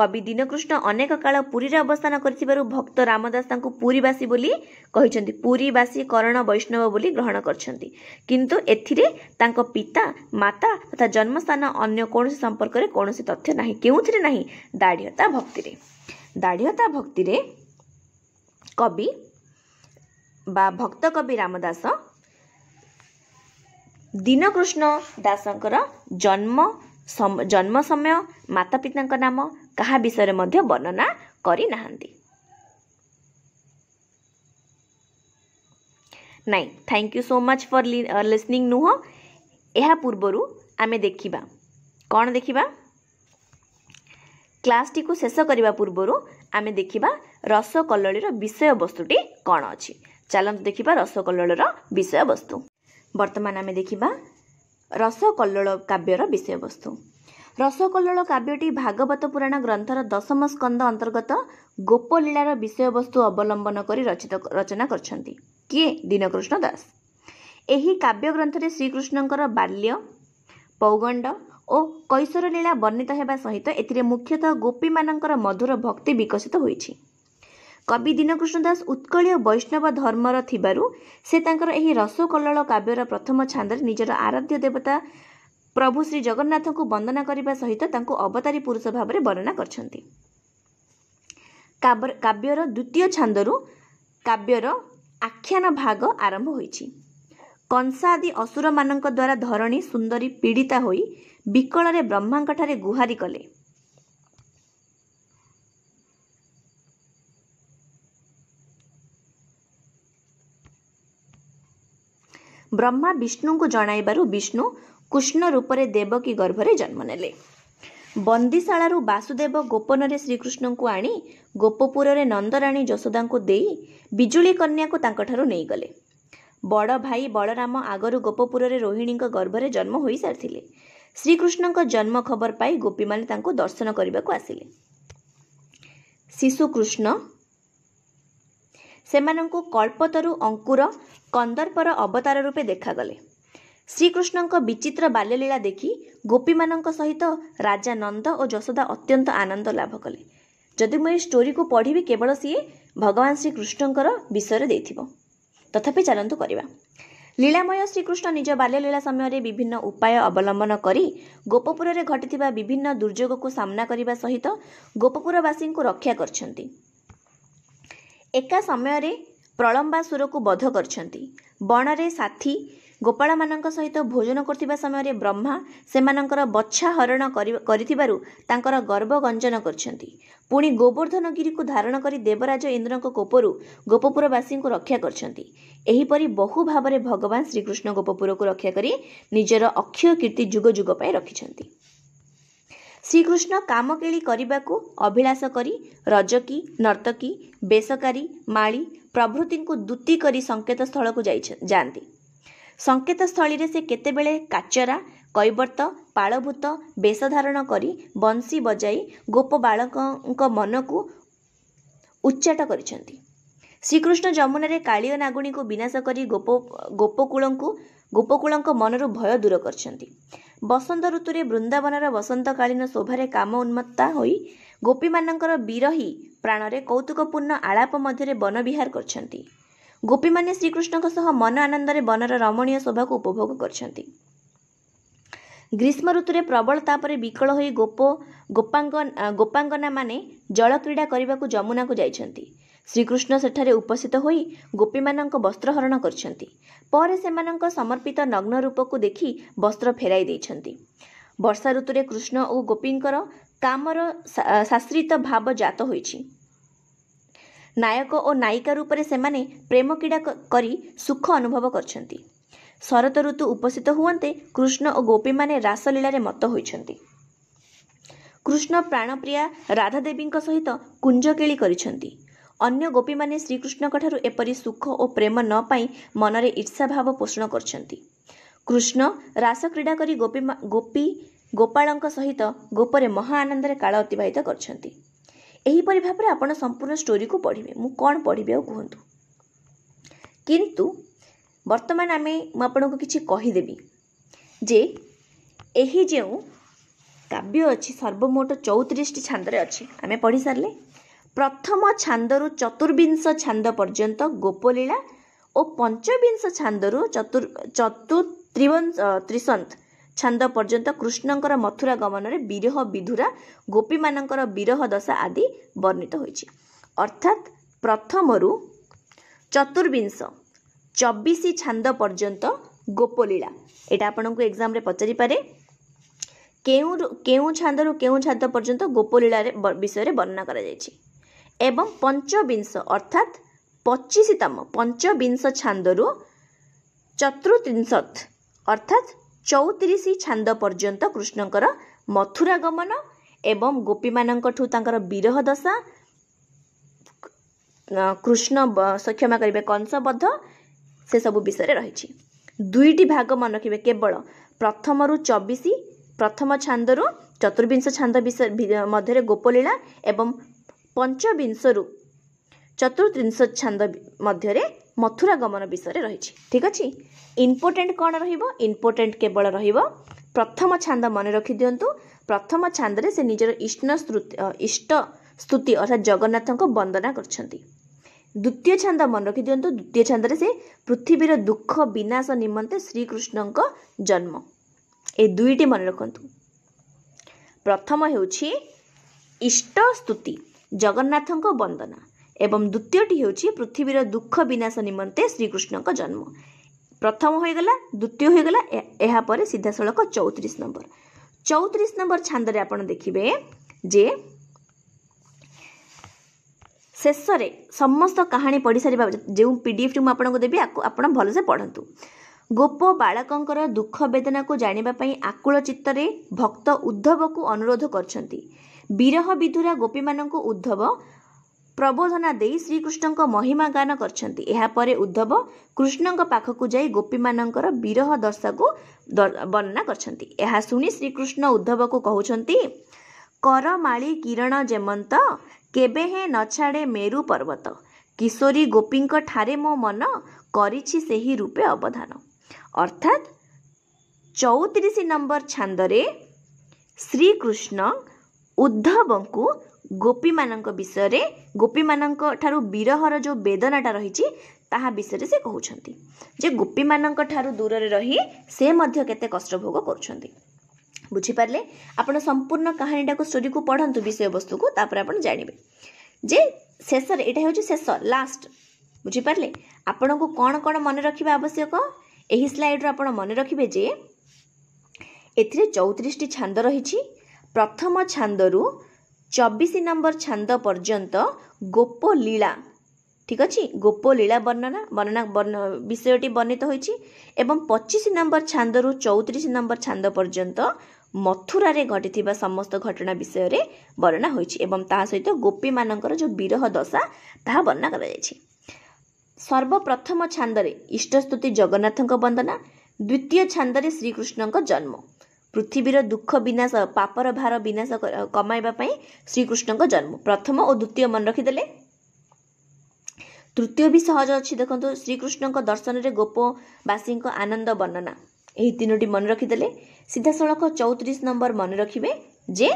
କବି ଦୀନକୃଷ୍ଣ ଅନେକ କାଳ ପୁରୀରେ ଅବସ୍ଥାନ କରିଥିବାରୁ ଭକ୍ତ ରାମଦାସ ତାଙ୍କୁ ପୁରୀବାସୀ ବୋଲି କହିଛନ୍ତି ପୁରୀବାସୀ କରଣ ବୈଷ୍ଣବ ବୋଲି ଗ୍ରହଣ କରିଛନ୍ତି କିନ୍ତୁ ଏଥିରେ ତାଙ୍କ ପିତା ମାତା ତଥା ଜନ୍ମସ୍ଥାନ ଅନ୍ୟ କୌଣସି ସମ୍ପର୍କରେ କୌଣସି ତଥ୍ୟ ନାହିଁ କେଉଁଥିରେ ନାହିଁ ଦାଢ଼ିହତା ଭକ୍ତିରେ ଦାଢ଼ିହତା ଭକ୍ତିରେ କବି ବା ଭକ୍ତ କବି ରାମଦାସ ଦୀନକୃଷ୍ଣ ଦାସଙ୍କର ଜନ୍ମ ଜନ୍ମ ସମୟ ମାତା ପିତାଙ୍କ ନାମ କାହା ବିଷୟରେ ମଧ୍ୟ ବର୍ଣ୍ଣନା କରିନାହାନ୍ତି ନାଇଁ thank you so much for listening ନୁହଁ ଏହା ପୂର୍ବରୁ ଆମେ ଦେଖିବା କ'ଣ ଦେଖିବା କ୍ଲାସ୍ଟିକୁ ଶେଷ କରିବା ପୂର୍ବରୁ ଆମେ ଦେଖିବା ରସକଲଳୀର ବିଷୟବସ୍ତୁଟି କ'ଣ ଅଛି ଚାଲନ୍ତୁ ଦେଖିବା ରସକଲଳୀର ବିଷୟବସ୍ତୁ ବର୍ତ୍ତମାନ ଆମେ ଦେଖିବା ରସକଲ୍ଲୋଳ କାବ୍ୟର ବିଷୟବସ୍ତୁ ରସକଲ୍ଲୋଳ କାବ୍ୟଟି ଭାଗବତ ପୁରାଣ ଗ୍ରନ୍ଥର ଦଶମ ସ୍କନ୍ଦ ଅନ୍ତର୍ଗତ ଗୋପଲୀଳାର ବିଷୟବସ୍ତୁ ଅବଲମ୍ବନ କରି ରଚିତ ରଚନା କରିଛନ୍ତି କିଏ ଦୀନକୃଷ୍ଣ ଦାସ ଏହି କାବ୍ୟ ଗ୍ରନ୍ଥରେ ଶ୍ରୀକୃଷ୍ଣଙ୍କର ବାଲ୍ୟ ପୌଗଣ୍ଡ ଓ କୈଶୋର ଲୀଳା ବର୍ଣ୍ଣିତ ହେବା ସହିତ ଏଥିରେ ମୁଖ୍ୟତଃ ଗୋପୀମାନଙ୍କର ମଧୁର ଭକ୍ତି ବିକଶିତ ହୋଇଛି କବି ଦୀନକୃଷ୍ଣ ଦାସ ଉତ୍କଳୀୟ ବୈଷ୍ଣବ ଧର୍ମର ଥିବାରୁ ସେ ତାଙ୍କର ଏହି ରସକଲଳ କାବ୍ୟର ପ୍ରଥମ ଛାନ୍ଦରେ ନିଜର ଆରାଧ୍ୟ ଦେବତା ପ୍ରଭୁ ଶ୍ରୀ ଜଗନ୍ନାଥଙ୍କୁ ବନ୍ଦନା କରିବା ସହିତ ତାଙ୍କୁ ଅବତାରୀ ପୁରୁଷ ଭାବରେ ବର୍ଣ୍ଣନା କରିଛନ୍ତି କାବ୍ୟର ଦ୍ୱିତୀୟ ଛାନ୍ଦରୁ କାବ୍ୟର ଆଖ୍ୟାନ ଭାଗ ଆରମ୍ଭ ହୋଇଛି କଂସା ଆଦି ଅସୁରମାନଙ୍କ ଦ୍ୱାରା ଧରଣୀ ସୁନ୍ଦରୀ ପୀଡ଼ିତା ହୋଇ ବିକଳରେ ବ୍ରହ୍ମାଙ୍କଠାରେ ଗୁହାରି କଲେ ବ୍ରହ୍ମା ବିଷ୍ଣୁଙ୍କୁ ଜଣାଇବାରୁ ବିଷ୍ଣୁ କୃଷ୍ଣ ରୂପରେ ଦେବକୀ ଗର୍ଭରେ ଜନ୍ମ ନେଲେ ବନ୍ଦିଶାଳାରୁ ବାସୁଦେବ ଗୋପନରେ ଶ୍ରୀକୃଷ୍ଣଙ୍କୁ ଆଣି ଗୋପପୁରରେ ନନ୍ଦରାଣୀ ଯଶୋଦାଙ୍କୁ ଦେଇ ବିଜୁଳି କନ୍ୟାକୁ ତାଙ୍କଠାରୁ ନେଇଗଲେ ବଡ଼ ଭାଇ ବଳରାମ ଆଗରୁ ଗୋପପୁରରେ ରୋହିଣୀଙ୍କ ଗର୍ଭରେ ଜନ୍ମ ହୋଇସାରିଥିଲେ ଶ୍ରୀକୃଷ୍ଣଙ୍କ ଜନ୍ମ ଖବର ପାଇ ଗୋପୀମାନେ ତାଙ୍କୁ ଦର୍ଶନ କରିବାକୁ ଆସିଲେ ଶିଶୁ କୃଷ୍ଣ ସେମାନଙ୍କୁ କଳ୍ପତରୁ ଅଙ୍କୁର କନ୍ଦର୍ପର ଅବତାର ରୂପେ ଦେଖାଗଲେ ଶ୍ରୀକୃଷ୍ଣଙ୍କ ବିଚିତ୍ର ବାଲ୍ୟଲୀଳା ଦେଖି ଗୋପୀମାନଙ୍କ ସହିତ ରାଜା ନନ୍ଦ ଓ ଯଶୋଦା ଅତ୍ୟନ୍ତ ଆନନ୍ଦ ଲାଭ କଲେ ଯଦି ମୁଁ ଏ ଷ୍ଟୋରିକୁ ପଢ଼ିବି କେବଳ ସିଏ ଭଗବାନ ଶ୍ରୀକୃଷ୍ଣଙ୍କର ବିଷୟରେ ଦେଇଥିବ ତଥାପି ଚାଲନ୍ତୁ କରିବା ଲୀଳାମୟ ଶ୍ରୀକୃଷ୍ଣ ନିଜ ବାଲ୍ୟଲୀଳା ସମୟରେ ବିଭିନ୍ନ ଉପାୟ ଅବଲମ୍ବନ କରି ଗୋପପୁରରେ ଘଟିଥିବା ବିଭିନ୍ନ ଦୁର୍ଯୋଗକୁ ସାମ୍ନା କରିବା ସହିତ ଗୋପପୁରବାସୀଙ୍କୁ ରକ୍ଷା କରିଛନ୍ତି ଏକା ସମୟରେ ପ୍ରଳମ୍ବା ସୁରକୁ ବଧ କରିଛନ୍ତି ବଣରେ ସାଥୀ ଗୋପାଳମାନଙ୍କ ସହିତ ଭୋଜନ କରୁଥିବା ସମୟରେ ବ୍ରହ୍ମା ସେମାନଙ୍କର ବଛା ହରଣ କରିଥିବାରୁ ତାଙ୍କର ଗର୍ବ ଗଞ୍ଜନ କରିଛନ୍ତି ପୁଣି ଗୋବର୍ଦ୍ଧନଗିରିକୁ ଧାରଣ କରି ଦେବରାଜ ଇନ୍ଦ୍ରଙ୍କ କୋପରୁ ଗୋପପୁରବାସୀଙ୍କୁ ରକ୍ଷା କରିଛନ୍ତି ଏହିପରି ବହୁ ଭାବରେ ଭଗବାନ ଶ୍ରୀକୃଷ୍ଣ ଗୋପପୁରକୁ ରକ୍ଷା କରି ନିଜର ଅକ୍ଷୟ କୀର୍ତ୍ତି ଯୁଗ ଯୁଗ ପାଇଁ ରଖିଛନ୍ତି ଶ୍ରୀକୃଷ୍ଣ କାମକେଳି କରିବାକୁ ଅଭିଳାଷ କରି ରଜକୀ ନର୍ତ୍ତକୀ ବେସକାରୀ ମାଳି ପ୍ରଭୃତିଙ୍କୁ ଦୂତି କରି ସଙ୍କେତସ୍ଥଳକୁ ଯାଇ ଯାଆନ୍ତି ସଙ୍କେତସ୍ଥଳୀରେ ସେ କେତେବେଳେ କାଚରା କୈବର୍ତ୍ତ ପାଳଭୂତ ବେଶ ଧାରଣ କରି ବଂଶୀ ବଜାଇ ଗୋପ ବାଳକଙ୍କ ମନକୁ ଉଚ୍ଚାଟ କରିଛନ୍ତି ଶ୍ରୀକୃଷ୍ଣ ଯମୁନାରେ କାଳିଓ ନାଗୁଣୀକୁ ବିନାଶ କରି ଗୋପ ଗୋପକୂଳଙ୍କୁ ଗୋପକୂଳଙ୍କ ମନରୁ ଭୟ ଦୂର କରିଛନ୍ତି ବସନ୍ତ ଋତୁରେ ବୃନ୍ଦାବନର ବସନ୍ତକାଳୀନ ଶୋଭାରେ କାମ ଉନ୍ମତ୍ତା ହୋଇ ଗୋପୀମାନଙ୍କର ବିରହୀ ପ୍ରାଣରେ କୌତୁକପୂର୍ଣ୍ଣ ଆଳାପ ମଧ୍ୟରେ ବନବିହାର କରିଛନ୍ତି ଗୋପୀମାନେ ଶ୍ରୀକୃଷ୍ଣଙ୍କ ସହ ମନ ଆନନ୍ଦରେ ବନର ରମଣୀୟ ଶୋଭାକୁ ଉପଭୋଗ କରିଛନ୍ତି ଗ୍ରୀଷ୍ମ ଋତୁରେ ପ୍ରବଳ ତାପରେ ବିକଳ ହୋଇ ଗୋପ ଗୋପାଙ୍ଗ ଗୋପାଙ୍ଗନାମାନେ ଜଳ କ୍ରୀଡ଼ା କରିବାକୁ ଯମୁନାକୁ ଯାଇଛନ୍ତି ଶ୍ରୀକୃଷ୍ଣ ସେଠାରେ ଉପସ୍ଥିତ ହୋଇ ଗୋପୀମାନଙ୍କ ବସ୍ତ୍ରହରଣ କରିଛନ୍ତି ପରେ ସେମାନଙ୍କ ସମର୍ପିତ ନଗ୍ନ ରୂପକୁ ଦେଖି ବସ୍ତ୍ର ଫେରାଇ ଦେଇଛନ୍ତି ବର୍ଷା ଋତୁରେ କୃଷ୍ଣ ଓ ଗୋପୀଙ୍କର କାମର ଶାଶ୍ରିତ ଭାବ ଜାତ ହୋଇଛି ନାୟକ ଓ ନାୟିକା ରୂପରେ ସେମାନେ ପ୍ରେମ କ୍ରୀଡ଼ା କରି ସୁଖ ଅନୁଭବ କରିଛନ୍ତି ଶରତ ଋତୁ ଉପସ୍ଥିତ ହୁଅନ୍ତେ କୃଷ୍ଣ ଓ ଗୋପୀମାନେ ରାସଲୀଳାରେ ମତ ହୋଇଛନ୍ତି କୃଷ୍ଣ ପ୍ରାଣପ୍ରିୟା ରାଧାଦେବୀଙ୍କ ସହିତ କୁଞ୍ଜକିଳି କରିଛନ୍ତି ଅନ୍ୟ ଗୋପୀମାନେ ଶ୍ରୀକୃଷ୍ଣଙ୍କଠାରୁ ଏପରି ସୁଖ ଓ ପ୍ରେମ ନ ପାଇଁ ମନରେ ଇର୍ଷା ଭାବ ପୋଷଣ କରିଛନ୍ତି କୃଷ୍ଣ ରାସ କ୍ରୀଡ଼ା କରି ଗୋପୀ ଗୋପୀ ଗୋପାଳଙ୍କ ସହିତ ଗୋପରେ ମହା ଆନନ୍ଦରେ କାଳ ଅତିବାହିତ କରିଛନ୍ତି ଏହିପରି ଭାବରେ ଆପଣ ସମ୍ପୂର୍ଣ୍ଣ ଷ୍ଟୋରିକୁ ପଢ଼ିବେ ମୁଁ କ'ଣ ପଢ଼ିବି ଆଉ କୁହନ୍ତୁ କିନ୍ତୁ ବର୍ତ୍ତମାନ ଆମେ ମୁଁ ଆପଣଙ୍କୁ କିଛି କହିଦେବି ଯେ ଏହି ଯେଉଁ କାବ୍ୟ ଅଛି ସର୍ବମୋଟ ଚଉତିରିଶଟି ଛାନ୍ଦରେ ଅଛି ଆମେ ପଢ଼ିସାରିଲେ ପ୍ରଥମ ଛାନ୍ଦରୁ ଚତୁର୍ବିଂଶ ଛାନ୍ଦ ପର୍ଯ୍ୟନ୍ତ ଗୋପଲୀଳା ଓ ପଞ୍ଚବିଂଶ ଛାନ୍ଦରୁ ଚତୁର୍ ଚତୁ ତ୍ରିବଂଶ ତ୍ରିସନ୍ତ ଛାନ୍ଦ ପର୍ଯ୍ୟନ୍ତ କୃଷ୍ଣଙ୍କର ମଥୁରା ଗମନରେ ବିରହ ବିଧୁରା ଗୋପୀମାନଙ୍କର ବିରହ ଦଶା ଆଦି ବର୍ଣ୍ଣିତ ହୋଇଛି ଅର୍ଥାତ୍ ପ୍ରଥମରୁ ଚତୁର୍ବିଂଶ ଚବିଶ ଛାନ୍ଦ ପର୍ଯ୍ୟନ୍ତ ଗୋପଲୀଳା ଏଇଟା ଆପଣଙ୍କୁ ଏକ୍ଜାମ୍ରେ ପଚାରିପାରେ କେଉଁ କେଉଁ ଛାନ୍ଦରୁ କେଉଁ ଛାନ୍ଦ ପର୍ଯ୍ୟନ୍ତ ଗୋପଲୀଳାରେ ବିଷୟରେ ବର୍ଣ୍ଣନା କରାଯାଇଛି ଏବଂ ପଞ୍ଚବିଂଶ ଅର୍ଥାତ୍ ପଚିଶତମ ପଞ୍ଚବିଂଶ ଛାନ୍ଦରୁ ଚତୁର୍ତ୍ରିଂଶତ ଅର୍ଥାତ୍ ଚଉତିରିଶ ଛାନ୍ଦ ପର୍ଯ୍ୟନ୍ତ କୃଷ୍ଣଙ୍କର ମଥୁରା ଗମନ ଏବଂ ଗୋପୀମାନଙ୍କଠୁ ତାଙ୍କର ବିରହ ଦଶା କୃଷ୍ଣ ସକ୍ଷମା କରିବେ କଂସବଦ୍ଧ ସେସବୁ ବିଷୟରେ ରହିଛି ଦୁଇଟି ଭାଗ ମନେ ରଖିବେ କେବଳ ପ୍ରଥମରୁ ଚବିଶ ପ୍ରଥମ ଛାନ୍ଦରୁ ଚତୁର୍ବିଂଶ ଛାନ୍ଦ ମଧ୍ୟରେ ଗୋପଲୀଳା ଏବଂ ପଞ୍ଚବିଂଶରୁ ଚତୁର୍ଶ ଛାନ୍ଦ ମଧ୍ୟରେ ମଥୁରା ଗମନ ବିଷୟରେ ରହିଛି ଠିକ୍ ଅଛି ଇମ୍ପୋର୍ଟାଣ୍ଟ କ'ଣ ରହିବ ଇମ୍ପୋର୍ଟାଣ୍ଟ କେବଳ ରହିବ ପ୍ରଥମ ଛାନ୍ଦ ମନେ ରଖିଦିଅନ୍ତୁ ପ୍ରଥମ ଛାନ୍ଦରେ ସେ ନିଜର ଇଷ୍ଟ ଇଷ୍ଟ ସ୍ତୁତି ଅର୍ଥାତ୍ ଜଗନ୍ନାଥଙ୍କ ବନ୍ଦନା କରିଛନ୍ତି ଦ୍ୱିତୀୟ ଛାନ୍ଦ ମନେ ରଖିଦିଅନ୍ତୁ ଦ୍ୱିତୀୟ ଛାନ୍ଦରେ ସେ ପୃଥିବୀର ଦୁଃଖ ବିନାଶ ନିମନ୍ତେ ଶ୍ରୀକୃଷ୍ଣଙ୍କ ଜନ୍ମ ଏ ଦୁଇଟି ମନେ ରଖନ୍ତୁ ପ୍ରଥମ ହେଉଛି ଇଷ୍ଟ ସ୍ତୁତି ଜଗନ୍ନାଥଙ୍କ ବନ୍ଦନା ଏବଂ ଦ୍ୱିତୀୟଟି ହେଉଛି ପୃଥିବୀର ଦୁଃଖ ବିନାଶ ନିମନ୍ତେ ଶ୍ରୀକୃଷ୍ଣଙ୍କ ଜନ୍ମ ପ୍ରଥମ ହୋଇଗଲା ଦ୍ୱିତୀୟ ହୋଇଗଲା ଏହାପରେ ସିଧାସଳଖ ଚଉତିରିଶ ନମ୍ବର ଚଉତିରିଶ ନମ୍ବର ଛାନ୍ଦରେ ଆପଣ ଦେଖିବେ ଯେ ଶେଷରେ ସମସ୍ତ କାହାଣୀ ପଢି ସାରିବା ଯେଉଁ ପି ଡି ଏଫ୍ଟି ମୁଁ ଆପଣଙ୍କୁ ଦେବି ଆକୁ ଆପଣ ଭଲସେ ପଢ଼ନ୍ତୁ ଗୋପ ବାଳକଙ୍କର ଦୁଃଖ ବେଦନାକୁ ଜାଣିବା ପାଇଁ ଆକୁଳ ଚିତ୍ତରେ ଭକ୍ତ ଉଦ୍ଧବକୁ ଅନୁରୋଧ କରିଛନ୍ତି ବିରହ ବିଧୁରା ଗୋପୀମାନଙ୍କୁ ଉଦ୍ଧବ ପ୍ରବୋଧନା ଦେଇ ଶ୍ରୀକୃଷ୍ଣଙ୍କ ମହିମା ଗାନ କରିଛନ୍ତି ଏହାପରେ ଉଦ୍ଧବ କୃଷ୍ଣଙ୍କ ପାଖକୁ ଯାଇ ଗୋପୀମାନଙ୍କର ବିରହ ଦଶାକୁ ବର୍ଣ୍ଣନା କରିଛନ୍ତି ଏହା ଶୁଣି ଶ୍ରୀକୃଷ୍ଣ ଉଦ୍ଧବକୁ କହୁଛନ୍ତି କରମାଳି କିରଣ ଯେମନ୍ତ କେବେ ହେଁ ନ ଛାଡ଼େ ମେରୁ ପର୍ବତ କିଶୋରୀ ଗୋପୀଙ୍କ ଠାରେ ମୋ ମନ କରିଛି ସେହି ରୂପେ ଅବଧାନ ଅର୍ଥାତ୍ ଚଉତିରିଶ ନମ୍ବର ଛାନ୍ଦରେ ଶ୍ରୀକୃଷ୍ଣ ଉଦ୍ଧବଙ୍କୁ ଗୋପୀମାନଙ୍କ ବିଷୟରେ ଗୋପୀମାନଙ୍କ ଠାରୁ ବିରହର ଯେଉଁ ବେଦନାଟା ରହିଛି ତାହା ବିଷୟରେ ସେ କହୁଛନ୍ତି ଯେ ଗୋପୀମାନଙ୍କ ଠାରୁ ଦୂରରେ ରହି ସେ ମଧ୍ୟ କେତେ କଷ୍ଟ ଭୋଗ କରୁଛନ୍ତି ବୁଝିପାରିଲେ ଆପଣ ସମ୍ପୂର୍ଣ୍ଣ କାହାଣୀଟାକୁ ଷ୍ଟୋରିକୁ ପଢ଼ନ୍ତୁ ବିଷୟବସ୍ତୁକୁ ତାପରେ ଆପଣ ଜାଣିବେ ଯେ ଶେଷରେ ଏଇଟା ହେଉଛି ଶେଷ ଲାଷ୍ଟ ବୁଝିପାରିଲେ ଆପଣଙ୍କୁ କ'ଣ କ'ଣ ମନେ ରଖିବା ଆବଶ୍ୟକ ଏହି ସ୍ଲାଇଡ଼ରୁ ଆପଣ ମନେ ରଖିବେ ଯେ ଏଥିରେ ଚଉତିରିଶଟି ଛାନ୍ଦ ରହିଛି ପ୍ରଥମ ଛାନ୍ଦରୁ ଚବିଶ ନମ୍ବର ଛାନ୍ଦ ପର୍ଯ୍ୟନ୍ତ ଗୋପ ଲୀଳା ଠିକ୍ ଅଛି ଗୋପ ଲୀଳା ବର୍ଣ୍ଣନା ବର୍ଣ୍ଣନା ବିଷୟଟି ବର୍ଣ୍ଣିତ ହୋଇଛି ଏବଂ ପଚିଶ ନମ୍ବର ଛାନ୍ଦରୁ ଚଉତିରିଶ ନମ୍ବର ଛାନ୍ଦ ପର୍ଯ୍ୟନ୍ତ ମଥୁରାରେ ଘଟିଥିବା ସମସ୍ତ ଘଟଣା ବିଷୟରେ ବର୍ଣ୍ଣନା ହୋଇଛି ଏବଂ ତାହା ସହିତ ଗୋପୀମାନଙ୍କର ଯେଉଁ ବିରହ ଦଶା ତାହା ବର୍ଣ୍ଣନା କରାଯାଇଛି ସର୍ବପ୍ରଥମ ଛାନ୍ଦରେ ଇଷ୍ଟସ୍ତୁତି ଜଗନ୍ନାଥଙ୍କ ବନ୍ଦନା ଦ୍ୱିତୀୟ ଛାନ୍ଦରେ ଶ୍ରୀକୃଷ୍ଣଙ୍କ ଜନ୍ମ ପୃଥିବୀର ଦୁଃଖ ବିନାଶ ପାପର ଭାର ବିନାଶ କମାଇବା ପାଇଁ ଶ୍ରୀକୃଷ୍ଣଙ୍କ ଜନ୍ମ ପ୍ରଥମ ଓ ଦ୍ୱିତୀୟ ମନେ ରଖିଦେଲେ ତୃତୀୟ ବି ସହଜ ଅଛି ଦେଖନ୍ତୁ ଶ୍ରୀକୃଷ୍ଣଙ୍କ ଦର୍ଶନରେ ଗୋପବାସୀଙ୍କ ଆନନ୍ଦ ବର୍ଣ୍ଣନା ଏହି ତିନୋଟି ମନେ ରଖିଦେଲେ ସିଧାସଳଖ ଚଉତିରିଶ ନମ୍ବର ମନେ ରଖିବେ ଯେ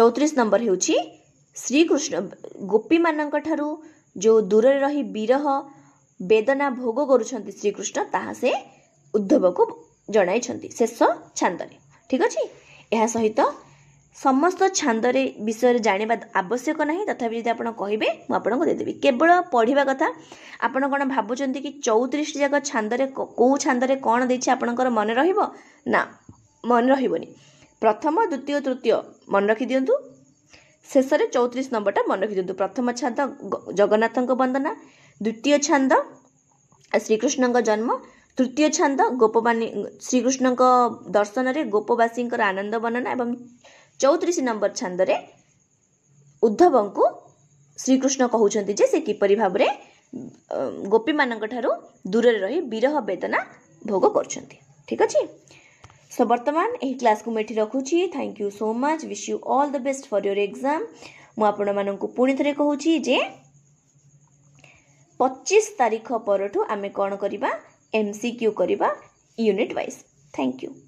ଚଉତିରିଶ ନମ୍ବର ହେଉଛି ଶ୍ରୀକୃଷ୍ଣ ଗୋପୀମାନଙ୍କ ଠାରୁ ଯେଉଁ ଦୂରରେ ରହି ବିରହ ବେଦନା ଭୋଗ କରୁଛନ୍ତି ଶ୍ରୀକୃଷ୍ଣ ତାହା ସେ ଉଦ୍ଧବକୁ ଜଣାଇଛନ୍ତି ଶେଷ ଛାନ୍ଦରେ ଠିକ୍ ଅଛି ଏହା ସହିତ ସମସ୍ତ ଛାନ୍ଦରେ ବିଷୟରେ ଜାଣିବା ଆବଶ୍ୟକ ନାହିଁ ତଥାପି ଯଦି ଆପଣ କହିବେ ମୁଁ ଆପଣଙ୍କୁ ଦେଇଦେବି କେବଳ ପଢ଼ିବା କଥା ଆପଣ କ'ଣ ଭାବୁଛନ୍ତି କି ଚଉତିରିଶଟି ଯାକ ଛାନ୍ଦରେ କେଉଁ ଛାନ୍ଦରେ କ'ଣ ଦେଇଛି ଆପଣଙ୍କର ମନେ ରହିବ ନା ମନେ ରହିବନି ପ୍ରଥମ ଦ୍ୱିତୀୟ ତୃତୀୟ ମନେ ରଖିଦିଅନ୍ତୁ ଶେଷରେ ଚଉତିରିଶ ନମ୍ବରଟା ମନେ ରଖିଦିଅନ୍ତୁ ପ୍ରଥମ ଛାନ୍ଦ ଜଗନ୍ନାଥଙ୍କ ବନ୍ଦନା ଦ୍ୱିତୀୟ ଛାନ୍ଦ ଶ୍ରୀକୃଷ୍ଣଙ୍କ ଜନ୍ମ ତୃତୀୟ ଛାନ୍ଦ ଗୋପବାନୀ ଶ୍ରୀକୃଷ୍ଣଙ୍କ ଦର୍ଶନରେ ଗୋପବାସୀଙ୍କର ଆନନ୍ଦ ବର୍ଣ୍ଣନା ଏବଂ ଚଉତିରିଶ ନମ୍ବର ଛାନ୍ଦରେ ଉଦ୍ଧବଙ୍କୁ ଶ୍ରୀକୃଷ୍ଣ କହୁଛନ୍ତି ଯେ ସେ କିପରି ଭାବରେ ଗୋପୀମାନଙ୍କଠାରୁ ଦୂରରେ ରହି ବିରହ ବେଦନା ଭୋଗ କରୁଛନ୍ତି ଠିକ୍ ଅଛି ସୋ ବର୍ତ୍ତମାନ ଏହି କ୍ଲାସ୍କୁ ମୁଁ ଏଠି ରଖୁଛି thank you so much wish you all the best for your exam ମୁଁ ଆପଣମାନଙ୍କୁ ପୁଣି ଥରେ କହୁଛି ଯେ ପଚିଶ ତାରିଖ ପରଠୁ ଆମେ କ'ଣ କରିବା एमसीक्यू କରିବା ୟୁନିଟ୍ ୱାଇଜ୍ ଥ୍ୟାଙ୍କ ୟୁ